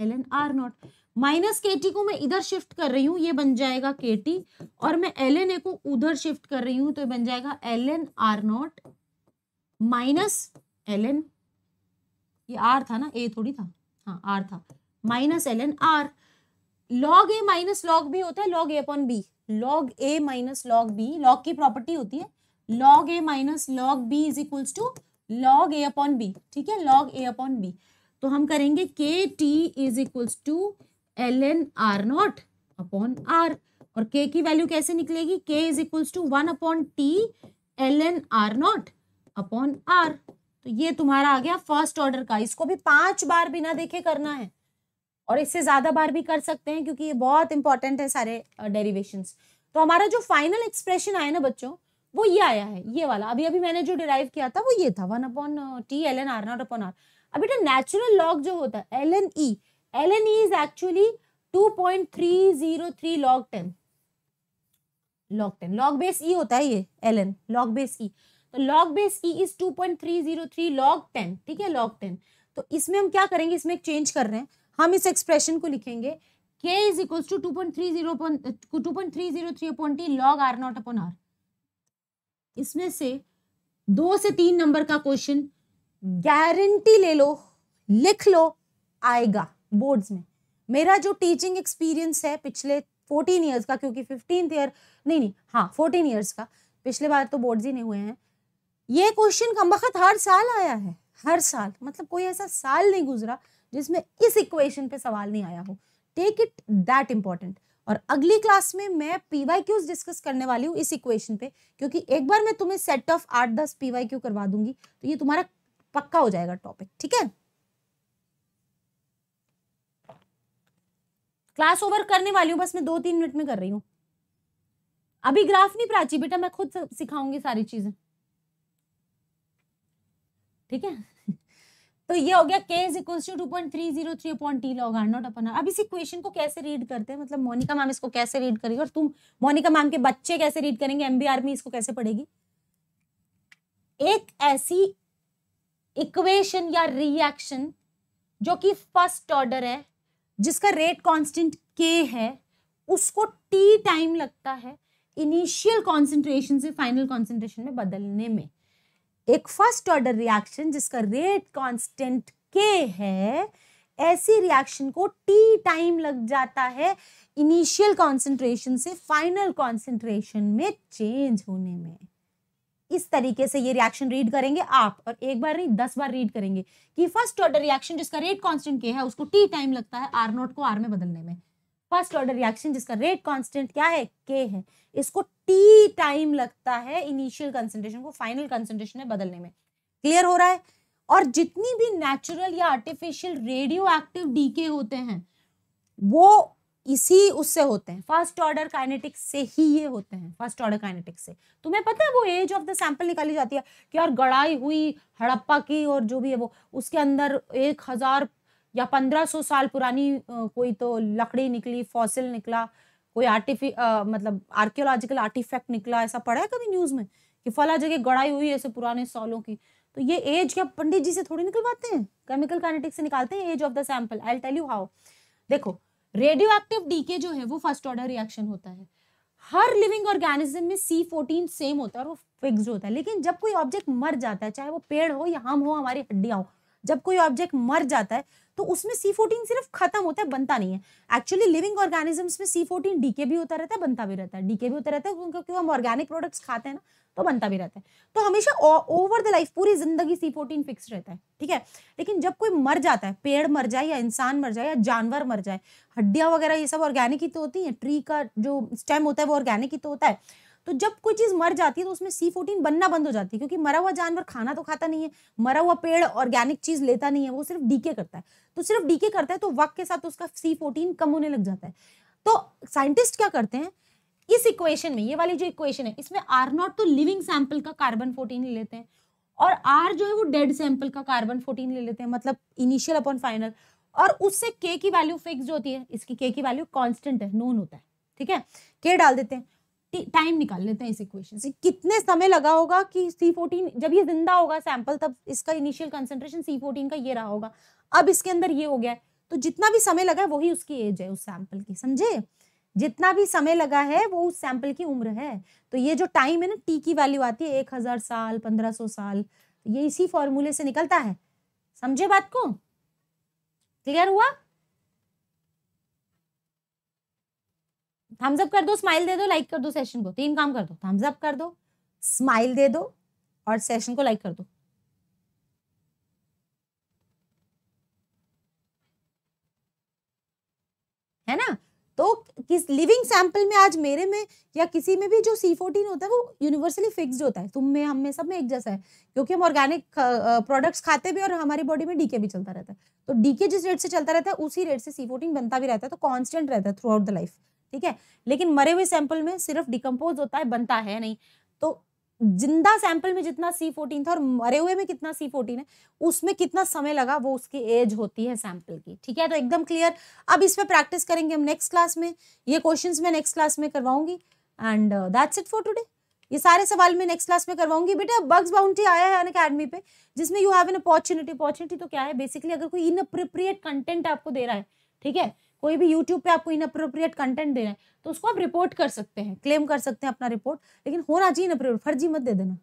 l n R not minus k को मैं इधर शिफ्ट कर रही हूँ ये बन जाएगा के और मैं एल एन ए को उधर शिफ्ट कर रही हूँ तो ये बन जाएगा l n R not minus l n ये आर था ना ए थोड़ी था हाँ आर था minus l n R log A minus log B होता है log A upon B log A minus log B log की प्रॉपर्टी होती है log A minus log B is equals to log A upon B ठीक है log A upon B तो हम करेंगे k T is equals to l n R not upon R और k की वैल्यू कैसे निकलेगी k is equals to one upon t l n R not upon R तो ये तुम्हारा आ गया फर्स्ट ऑर्डर का इसको भी पांच बार बिना देखे करना है और इससे ज्यादा बार भी कर सकते हैं क्योंकि ये बहुत इंपॉर्टेंट है सारे डेरिवेशन तो हमारा जो फाइनल एक्सप्रेशन आया ना बच्चों वो ये आया है ये वाला अभी अभी मैंने जो डिराइव किया था वो ये था one upon t l n R not upon R अभी तो नेचुरल लॉग जो होता है l n e e, ln e is actually 2.303 log 10 log 10 log base e hota hai ye ln log base e तो log base e is 2.303 log 10 ठीक है log 10 तो इसमें हम क्या करेंगे इसमें चेंज कर रहे हैं हम इस एक्सप्रेशन को लिखेंगे k is equals to 2.30 2.303 t log r not upon r इसमें से दो से तीन नंबर का क्वेश्चन गारंटी ले लो लिख लो आएगा बोर्ड्स में मेरा जो टीचिंग एक्सपीरियंस है पिछले फोर्टीन ईयर्स का क्योंकि फिफ्टीन ईयर नहीं नहीं हाँ फोर्टीन ईयर्स का पिछले बार तो बोर्ड्स ही नहीं हुए हैं ये क्वेश्चन कम वक्त हर साल आया है हर साल मतलब कोई ऐसा साल नहीं गुजरा जिसमें इस इक्वेशन पे सवाल नहीं आया हो टेक इट दैट इम्पॉर्टेंट और अगली क्लास में मैं पी वाई क्यूज डिस्कस करने वाली हूँ इस इक्वेशन पे क्योंकि एक बार मैं तुम्हें सेट ऑफ आठ दस पी वाई क्यू करवा दूंगी तो ये तुम्हारा पक्का हो जाएगा टॉपिक ठीक है क्लास ओवर करने वाली हूँ बस मैं दो तीन मिनट में कर रही हूँ अभी ग्राफ नहीं प्राची बेटा मैं खुद सिखाऊंगी सारी चीजें ठीक है तो ये हो गया equals to two point three zero three t log R not अब इस इक्वेशन को कैसे रीड करते हैं मतलब मोनिका मैम इसको कैसे रीड करेगी और तुम मोनिका मैम के बच्चे कैसे रीड करेंगे एमबीआर में इसको कैसे पढ़ेगी एक ऐसी इक्वेशन या रिएक्शन जो कि फर्स्ट ऑर्डर है जिसका रेट कांस्टेंट के है उसको टी टाइम लगता है इनिशियल कॉन्सेंट्रेशन से फाइनल कॉन्सेंट्रेशन में बदलने में एक फर्स्ट ऑर्डर रिएक्शन जिसका रेट कांस्टेंट के है ऐसी रिएक्शन को टी टाइम लग जाता है इनिशियल कॉन्सेंट्रेशन से फाइनल कॉन्सेंट्रेशन में चेंज होने में इस तरीके से ये रिएक्शन रीड करेंगे आप और एक बार नहीं दस बार रीड करेंगे कि फर्स्ट ऑर्डर रिएक्शन जिसका रेट कांस्टेंट के है उसको टी टाइम लगता है आर नोट को आर में बदलने में फर्स्ट ऑर्डर रिएक्शन जिसका रेट कांस्टेंट क्या है के है इसको टी टाइम लगता है इनिशियल कंसेंट्रेशन को फाइनल कंसेंट्रेशन में बदलने में क्लियर हो रहा है और जितनी भी नेचुरल या आर्टिफिशियल रेडियो एक्टिव डीके होते हैं वो इसी उससे होते हैं फर्स्ट ऑर्डर काइनेटिक्स से ही ये होते हैं फर्स्ट ऑर्डर काइनेटिक्स से तुम्हें पता है वो एज ऑफ द सैंपल निकाली जाती है कि यार गड़ाई हुई हड़प्पा की और जो भी है वो उसके अंदर एक हज़ार या पंद्रह सौ साल पुरानी कोई तो लकड़ी निकली फॉसिल निकला कोई आर्टिफि मतलब आर्क्योलॉजिकल आर्टिफैक्ट निकला ऐसा पड़ा है कभी न्यूज़ में कि फला जगह गड़ाई हुई ऐसे पुराने सालों की तो ये एज क्या पंडित जी से थोड़ी निकलवाते हैं केमिकल काइनेटिक्स से निकालते हैं age of the sample I tell you how देखो रेडियो एक्टिव डीके जो है वो फर्स्ट ऑर्डर रिएक्शन होता है हर लिविंग ऑर्गेनिज्म में सी फोर्टीन सेम होता है और वो फिक्स होता है लेकिन जब कोई ऑब्जेक्ट मर जाता है चाहे वो पेड़ हो या हम हो हमारी हड्डियां हो जब कोई ऑब्जेक्ट मर जाता है तो उसमें सी फोर्टीन सिर्फ खत्म होता है बनता नहीं है एक्चुअली लिविंग ऑर्गेनिजम्स में सी फोर्टीन डीके भी होता रहता है बनता भी रहता है डीके भी होता रहता है क्योंकि हम ऑर्गेनिक प्रोडक्ट्स खाते हैं ना तो बनता भी रहता है तो हमेशा ओवर द लाइफ पूरी जिंदगी सी फोर्टीन फिक्स रहता है ठीक है लेकिन जब कोई मर जाता है पेड़ मर जाए या इंसान मर जाए या जानवर मर जाए हड्डियाँ वगैरह ये सब ऑर्गेनिक ही तो होती हैं ट्री का जो स्टेम होता है वो ऑर्गेनिक ही तो होता है तो जब कोई चीज़ मर जाती है तो उसमें सी फोर्टीन बनना बंद हो जाती है क्योंकि मरा हुआ जानवर खाना तो खाता नहीं है मरा हुआ पेड़ ऑर्गेनिक चीज़ लेता नहीं है वो सिर्फ डीके करता है तो सिर्फ डीके करता है तो वक्त के साथ उसका सी फोर्टीन कम होने लग जाता है तो साइंटिस्ट क्या करते हैं इस इक्वेशन में ये वाली जो इक्वेशन है इसमें आर नॉट तो लिविंग सैंपल का कार्बन फोर्टीन ले लेते हैं और आर जो है वो डेड सैंपल का कार्बन फोर्टीन ले लेते हैं मतलब इनिशियल अपॉन फाइनल और उससे के की वैल्यू फिक्स होती है इसकी के की वैल्यू कॉन्स्टेंट है नोन होता है ठीक है के डाल देते हैं टाइम निकाल लेते हैं इस इक्वेशन से कितने समय लगा होगा कि सी फोर्टीन जब ये जिंदा होगा सैंपल तब इसका इनिशियल कंसेंट्रेशन सी फोर्टीन का ये रहा होगा अब इसके अंदर ये हो गया है तो जितना भी समय लगा है वही उसकी एज है उस सैंपल की समझे जितना भी समय लगा है वो उस सैंपल की उम्र है तो ये जो टाइम है ना टी की वैल्यू आती है एक हजार साल पंद्रह सौ साल तो ये इसी फॉर्मूले से निकलता है समझे बात को क्लियर हुआ थम्सअप कर दो स्माइल दे दो लाइक कर दो सेशन को तीन काम कर दो थम्सअप कर दो स्माइल दे दो और सेशन को लाइक कर दो है ना तो किस लिविंग सैंपल में आज मेरे में या किसी में भी जो सी फोर्टीन होता है वो यूनिवर्सली फिक्स्ड होता है तुम में हम में सब में एक जैसा है क्योंकि हम ऑर्गेनिक प्रोडक्ट्स खाते भी और हमारी बॉडी में डीके भी चलता रहता है तो डीके जिस रेट से चलता रहता है उसी रेट से सी फोर्टीन बनता भी रहता है तो कॉन्स्टेंट रहता है थ्रू आउट द लाइफ ठीक है लेकिन मरे हुए सैंपल में सिर्फ डिकम्पोज होता है बनता है नहीं तो जिंदा सैंपल में जितना सी फोर्टीन था और मरे हुए में कितना सी फोर्टीन है उसमें कितना समय लगा वो उसकी एज होती है सैंपल की ठीक है तो एकदम क्लियर अब इस पर प्रैक्टिस करेंगे हम नेक्स्ट क्लास में ये क्वेश्चंस मैं नेक्स्ट क्लास में करवाऊंगी and that's it for today ये सारे सवाल मैं नेक्स्ट क्लास में करवाऊंगी बेटा बग्स बाउंड्री आया है अन अकेडमी पे जिसमें you have an opportunity opportunity तो क्या है बेसिकली अगर कोई इनअप्रोप्रिएट कंटेंट आपको दे रहा है ठीक है कोई भी यूट्यूब पे आपको इनअप्रोप्रिएट कंटेंट दे रहे है तो उसको आप रिपोर्ट कर सकते हैं क्लेम कर सकते हैं अपना रिपोर्ट लेकिन होना चाहिए इनअप्रोप्रिएट फर्जी मत दे देना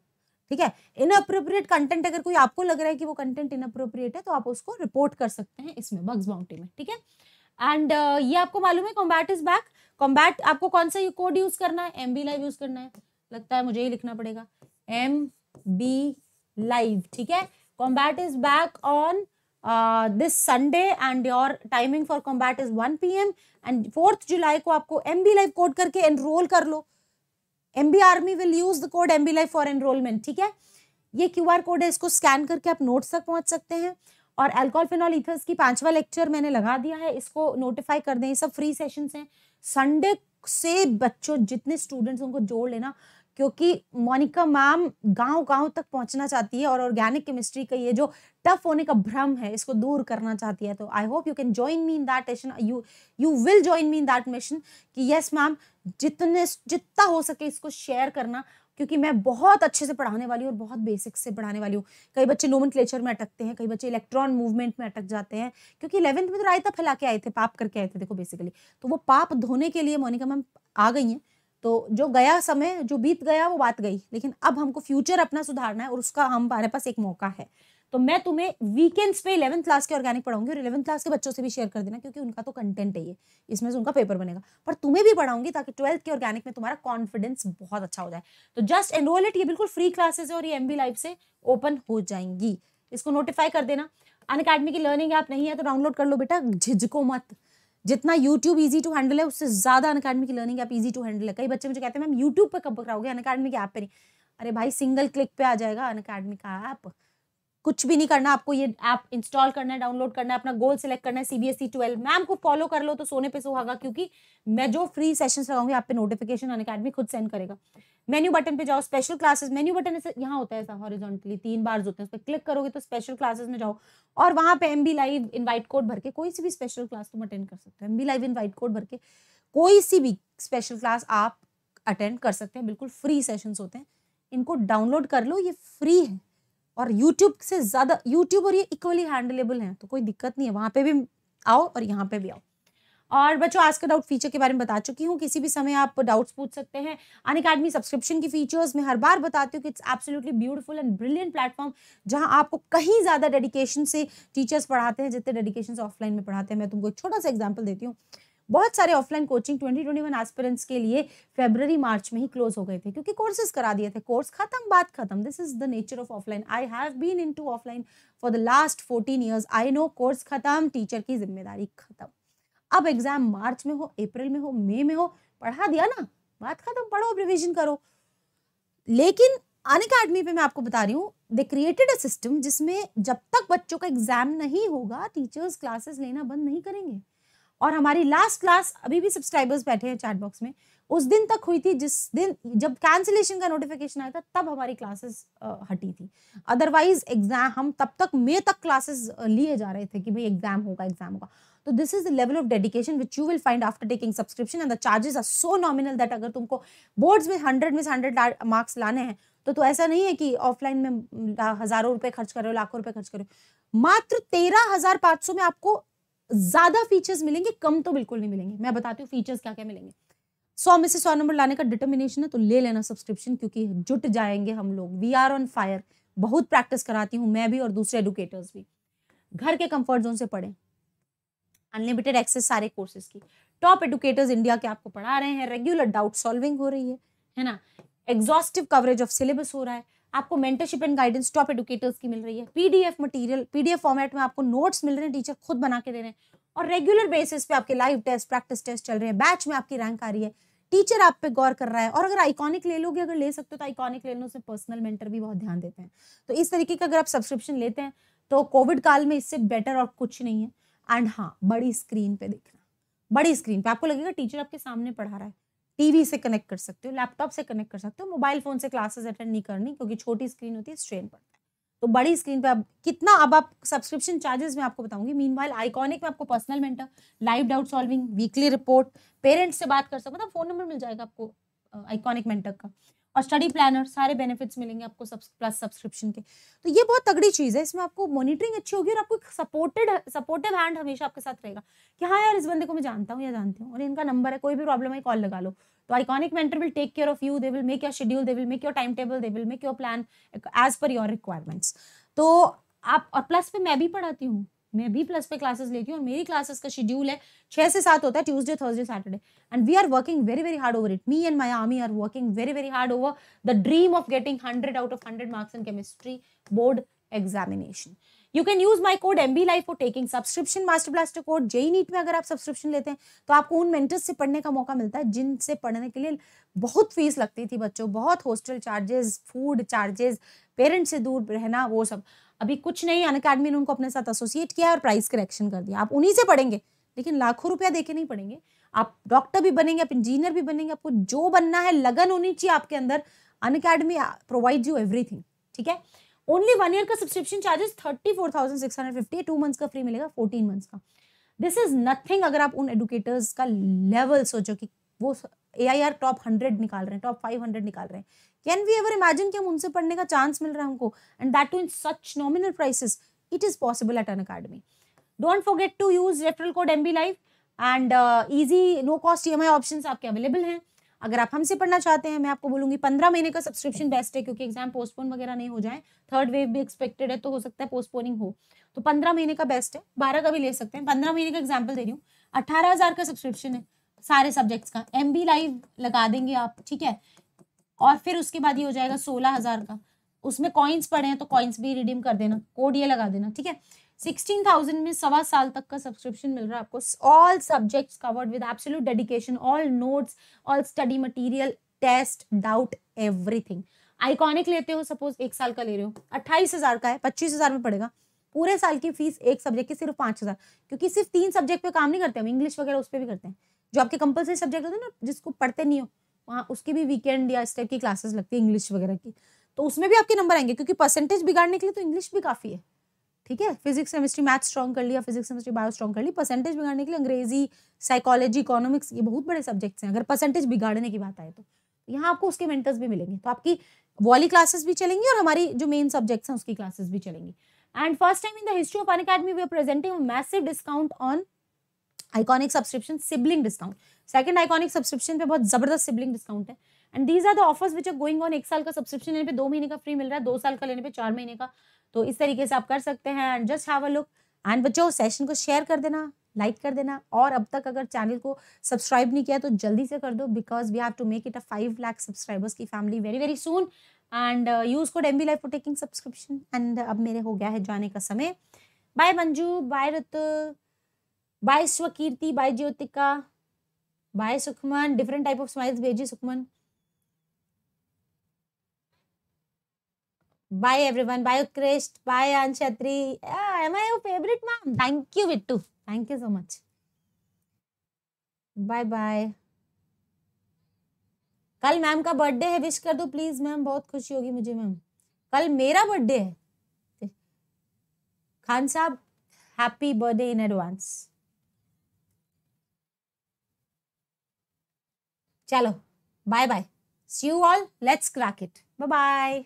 ठीक है इनअप्रोप्रिएट कंटेंट अगर कोई आपको लग रहा है कि वो कंटेंट इनअप्रोप्रिएट है तो आप उसको रिपोर्ट कर सकते हैं इसमें बग्स बाउंटी में ठीक है एंड uh, ये आपको मालूम है कॉम्बैट इज बैक कॉम्बैट आपको कौन सा कोड यूज करना है एम बी लाइव यूज करना है लगता है मुझे ही लिखना पड़ेगा एम बी लाइव ठीक है combat is back on this Sunday and your timing for combat is one P M and fourth July को आपको एम बी लाइफ कोड करके एनरोल कर लो M B army will use the code M B life for enrollment ठीक है ये Q R code है इसको स्कैन करके आप नोट्स तक पहुँच सकते हैं और एल्कोहल फिनॉल इथर्स की पांचवा लेक्चर मैंने लगा दिया है इसको नोटिफाई कर दें ये सब फ्री सेशन हैं संडे से बच्चों जितने स्टूडेंट्स उनको जोड़ लेना क्योंकि मोनिका मैम गांव गांव तक पहुंचना चाहती है और ऑर्गेनिक केमिस्ट्री का ये जो टफ होने का भ्रम है इसको दूर करना चाहती है तो I hope you can join me in that mission you you will join me in that mission कि यस मैम जितने जितना हो सके इसको शेयर करना क्योंकि मैं बहुत अच्छे से पढ़ाने वाली हूँ और बहुत बेसिक से पढ़ाने वाली हूँ कई बच्चे नोमन में अटकते हैं कई बच्चे इलेक्ट्रॉन मूवमेंट में अटक जाते हैं क्योंकि इलेवंथ में तो रायता फैला के आए थे पाप करके आए थे देखो बेसिकली तो वो पाप धोने के लिए मोनिका मैम आ गई हैं तो जो गया समय जो बीत गया वो बात गई लेकिन अब हमको फ्यूचर अपना सुधारना है और उसका हम हमारे पास एक मौका है तो मैं तुम्हें वीकेंड्स पे इलेवंथ क्लास के ऑर्गेनिक पढ़ाऊंगी और इलेवंथ क्लास के बच्चों से भी शेयर कर देना क्योंकि उनका तो कंटेंट है ये इसमें से उनका पेपर बनेगा पर तुम्हें भी पढ़ाऊंगी ताकि ट्वेल्थ के ऑर्गेनिक में तुम्हारा कॉन्फिडेंस बहुत अच्छा हो जाए तो जस्ट एनरोल इट ये बिल्कुल फ्री क्लासेस है और ये एम लाइफ से ओपन हो जाएंगी इसको नोटिफाई कर देना अन की लर्निंग ऐप नहीं है तो डाउनलोड कर लो बेटा झिझको मत जितना यूट्यूब इजी टू हैंडल है उससे ज़्यादा की learning app easy to handle है कई बच्चे मुझे कहते हैं मैम YouTube पे कब कराओगे अनकेडमी के ऐप पे नहीं अरे भाई सिंगल क्लिक पे आ जाएगा अनकेडमी का ऐप कुछ भी नहीं करना आपको ये ऐप इंस्टॉल करना है डाउनलोड करना है अपना गोल सिलेक्ट करना है सीबीएसई ट्वेल्व मैम को फॉलो कर लो तो सोने पे होगा क्योंकि मैं जो फ्री सेशन लगाऊंगी आप पे नोटिफिकेशन अन अकेडमी खुद सेंड करेगा मेन्यू बटन पे जाओ स्पेशल क्लासेस मेन्यू बटन ऐसे यहाँ होता है हॉरिजॉन्टली तीन बार होते हैं उस पर क्लिक करोगे तो स्पेशल क्लासेस में जाओ और वहाँ पे एम लाइव इन्वाइट कोड भर के कोई सी भी स्पेशल क्लास तुम अटेंड कर सकते हो एम लाइव इन्वाइट कोड भर के कोई सी भी स्पेशल क्लास आप अटेंड कर सकते हैं बिल्कुल फ्री सेशन होते हैं इनको डाउनलोड कर लो ये फ्री है और यूट्यूब से ज़्यादा यूट्यूब और ये इक्वली हैंडलेबल हैं तो कोई दिक्कत नहीं है वहां पे भी आओ और यहाँ पे भी आओ और बच्चों आज का डाउट फीचर के बारे में बता चुकी हूँ किसी भी समय आप डाउट्स पूछ सकते हैं अन अकेडमी सब्सक्रिप्शन की फीचर्स मैं हर बार बताती हूँ कि it's absolutely beautiful and brilliant platform जहाँ आपको कहीं ज़्यादा डेडिकेशन से टीचर्स पढ़ाते हैं जितने डेडिकेशन से ऑफलाइन में पढ़ाते हैं मैं तुमको एक छोटा सा एग्जाम्पल देती हूँ बहुत सारे ऑफलाइन कोचिंग 2021 ट्वेंटी के लिए फेबररी मार्च में ही क्लोज हो गए थे क्योंकि कोर्सेज करा दिए थे कोर्स खत्म बात खत्म this is the nature of offline I have been into offline for the last fourteen years I know course खत्म टीचर की जिम्मेदारी खत्म अब एग्जाम मार्च में हो अप्रैल में हो मई में हो पढ़ा दिया ना बात खत्म पढ़ो रिविजन करो लेकिन अन अकेडमी पे मैं आपको बता रही हूँ दे क्रिएटेड अ सिस्टम जिसमें जब तक बच्चों का एग्जाम नहीं होगा टीचर्स क्लासेस लेना बंद नहीं करेंगे और हमारी लास्ट क्लास अभी भी सब्सक्राइबर्स बैठे हैं चैट बॉक्स में उस दिन तक हुई थी जिस दिन जब कैंसिलेशन का नोटिफिकेशन आया था तब हमारी क्लासेस हटी थी अदरवाइज एग्जाम हम तब तक मे तक क्लासेस लिए जा रहे थे कि भाई एग्जाम होगा एग्जाम होगा तो this is the level of dedication which you will find after taking subscription and the charges are so nominal that अगर तुमको बोर्ड्स में हंड्रेड में हंड्रेड मार्क्स लाने हैं तो तो ऐसा नहीं है कि ऑफलाइन में हजारों रुपए खर्च कर रहे हो लाखों रुपए खर्च कर रहे हो मात्र तेरह हजार पांच सौ में आपको ज़्यादा फीचर्स मिलेंगे कम तो बिल्कुल नहीं मिलेंगे मैं बताती हूँ फीचर्स क्या क्या मिलेंगे सौ में से सौ नंबर लाने का डिटर्मिनेशन है तो ले लेना सब्सक्रिप्शन क्योंकि जुट जाएंगे हम लोग वी आर ऑन फायर बहुत प्रैक्टिस कराती हूँ मैं भी और दूसरे एडुकेटर्स भी घर के कम्फर्ट जोन से पढ़े अनलिमिटेड एक्सेस सारे कोर्सेज की टॉप एडुकेटर्स इंडिया के आपको पढ़ा रहे हैं रेगुलर डाउट सॉल्विंग हो रही है है ना एग्जॉस्टिव कवरेज ऑफ सिलेबस हो रहा है आपको mentorship and guidance top educators की मिल रही है पीडीएफ मटेरियल पीडीएफ फॉर्मेट में आपको नोट्स मिल रहे हैं टीचर खुद बना के दे रहे हैं और रेगुलर बेसिस पे आपके लाइव टेस्ट प्रैक्टिस टेस्ट चल रहे हैं बैच में आपकी रैंक आ रही है टीचर आप पे गौर कर रहा है और अगर आइकॉनिक ले लोगे अगर ले सकते हो तो आइकॉनिक ले लो उसमें पर्सनल मेंटर भी बहुत ध्यान देते हैं तो इस तरीके का अगर आप सब्सक्रिप्शन लेते हैं तो कोविड काल में इससे बेटर और कुछ नहीं है एंड हाँ बड़ी स्क्रीन पे देखना बड़ी स्क्रीन पे आपको लगेगा टीचर आपके सामने पढ़ा रहा है टीवी से कनेक्ट कर सकते हो लैपटॉप से कनेक्ट कर सकते हो मोबाइल फोन से क्लासेस अटेंड नहीं करनी क्योंकि छोटी स्क्रीन होती है स्ट्रेन पड़ता है तो बड़ी स्क्रीन पे अब कितना अब आप सब्सक्रिप्शन चार्जेस में आपको बताऊंगी मीन वाइल आइकॉनिक में आपको personal mentor live doubt solving weekly report parents से बात कर सकते मतलब फोन नंबर मिल जाएगा आपको आइकॉनिक uh, मेंटर का और स्टडी प्लानर सारे बेनिफिट्स मिलेंगे आपको सब, प्लस सब्सक्रिप्शन के तो ये बहुत तगड़ी चीज़ है इसमें आपको मॉनिटरिंग अच्छी होगी और आपको सपोर्टेड सपोर्टिव हैंड हमेशा आपके साथ रहेगा कि हाँ यार इस बंदे को मैं जानता हूँ या जानती हूँ और इनका नंबर है कोई भी प्रॉब्लम है कॉल लगा लो तो iconic mentor will take care of you they will make your schedule they will make your time table they will make your plan as per your requirements तो आप और प्लस पे मैं भी पढ़ाती हूँ मैं भी प्लस पे क्लासेस लेती हूँ और मेरी क्लासेस का शेड्यूल है छः से सात होता है Tuesday Thursday Saturday and we are working very very hard over it me and my army are working very very hard over the dream of getting hundred out of hundred marks in chemistry board examination you can use my code M B life for taking subscription master blaster code JEE NEET में अगर आप subscription लेते हैं तो आपको उन mentors से पढ़ने का मौका मिलता है जिनसे पढ़ने के लिए बहुत फीस लगती थी बच्चों बहुत hostel charges food charges parents से दूर रहना वो सब अभी कुछ नहीं अन अकेडमी ने उनको अपने साथ एसोसिएट किया और प्राइस करेक्शन कर दिया आप उन्हीं से पढ़ेंगे लेकिन लाखों रुपया देके नहीं पढ़ेंगे आप डॉक्टर भी बनेंगे आप इंजीनियर भी बनेंगे आपको जो बनना है लगन होनी चाहिए आपके अंदर Unacademy provide you everything ठीक है ओनली वन ईयर का subscription charges thirty four thousand six hundred fifty two months का फ्री मिलेगा फोर्टीन मंथ्स का दिस इज नथिंग अगर आप उन एडुकेटर्स का लेवल सोचो कि वो A I R top hundred निकाल रहे हैं टॉप फाइव हंड्रेड निकाल रहे हैं कैन वी एवर इमेजिन कि हम उनसे पढ़ने का चांस मिल रहा है हमको and that too in such nominal prices it is possible at Unacademy don't forget to use referral code M B live and easy no cost E M I option आपके available हैं अगर आप हमसे पढ़ना चाहते हैं मैं आपको बोलूंगी पंद्रह महीने का सब्सक्रिप्शन बेस्ट है क्योंकि एग्जाम पोस्टपोन वगैरह नहीं हो जाए थर्ड वेव भी एक्सपेक्टेड है तो हो सकता है पोस्टपोनिंग हो तो पंद्रह महीने का बेस्ट है बारह का भी ले सकते हैं पंद्रह महीने का एग्जाम्पल दे रही हूँ अठारह हजार का सब्सक्रिप्शन है सारे सब्जेक्ट्स का एम बी लाइव लगा देंगे आप ठीक है और फिर उसके बाद ये हो जाएगा सोलह हजार का उसमें कॉइन्स पड़े हैं तो कॉइन्स भी रिडीम कर देना कोड ये लगा देना ठीक है सिक्सटीन थाउजेंड में सवा साल तक का सब्सक्रिप्शन मिल रहा है आपको all subjects covered with absolute dedication all notes all study material test doubt everything iconic लेते हो सपोज एक साल का ले रहे हो अट्ठाईस हजार का है पच्चीस हजार में पड़ेगा पूरे साल की फीस एक सब्जेक्ट की सिर्फ पाँच हज़ार क्योंकि सिर्फ तीन सब्जेक्ट पे काम नहीं करते हम इंग्लिश वगैरह उस पर भी करते हैं जो आपके कंपल्सरी सब्जेक्ट होते हैं ना जिसको पढ़ते नहीं हो वहाँ उसके भी वीकेंड या इस टाइप की क्लासेस लगती है इंग्लिश वगैरह की तो उसमें भी आपके नंबर आएंगे क्योंकि परसेंटेज बिगाड़ने के लिए तो इंग्लिश भी काफ़ी है ठीक है फिजिक्स केमिस्ट्री मैथ्स स्ट्रॉन्ग कर लिया फिजिक्स केमिस्ट्री बायो स्ट्रॉन्ग कर ली परसेंटेज बिगाड़ने के लिए अंग्रेजी साइकोलॉजी इकोनॉमिक्स ये बहुत बड़े सब्जेक्ट्स हैं अगर परसेंटेज बिगाड़ने की बात आए तो, तो यहाँ आपको उसके मेंटर्स भी मिलेंगे तो आपकी वॉली क्लासेस भी चलेंगी और हमारी जो मेन सब्जेक्ट्स हैं उसकी क्लासेस भी चलेंगी and first time in the history of Unacademy we are presenting massive discount on iconic subscription sibling discount second iconic subscription पे बहुत जबरदस्त सिबलिंग डिस्काउंट है and these are the offers which are going on एक साल का subscription लेने पे दो महीने का फ्री मिल रहा है दो साल का लेने पे चार महीने का तो इस तरीके से आप कर सकते हैं and just have a look and बच्चों सेशन को शेयर कर देना लाइक कर देना और अब तक अगर चैनल को सब्सक्राइब नहीं किया तो जल्दी से कर दो because we have to make it a five lakh subscribers की family very very soon and use code M B life for taking subscription and अब मेरे हो गया है जाने का समय bye Manju bye Ritu bye Swakirti bye Jyotika bye Sukhman different type of smiles भेजी Sukhman bye everyone bye Utkrisht bye Anshtri am I your favourite ma'am thank you Bittu thank you so much bye bye कल मैम का बर्थडे है विश कर दो प्लीज मैम बहुत खुशी होगी मुझे मैम कल मेरा बर्थडे है Khan sahab happy birthday in advance ચાલો bye bye see you all let's crack it by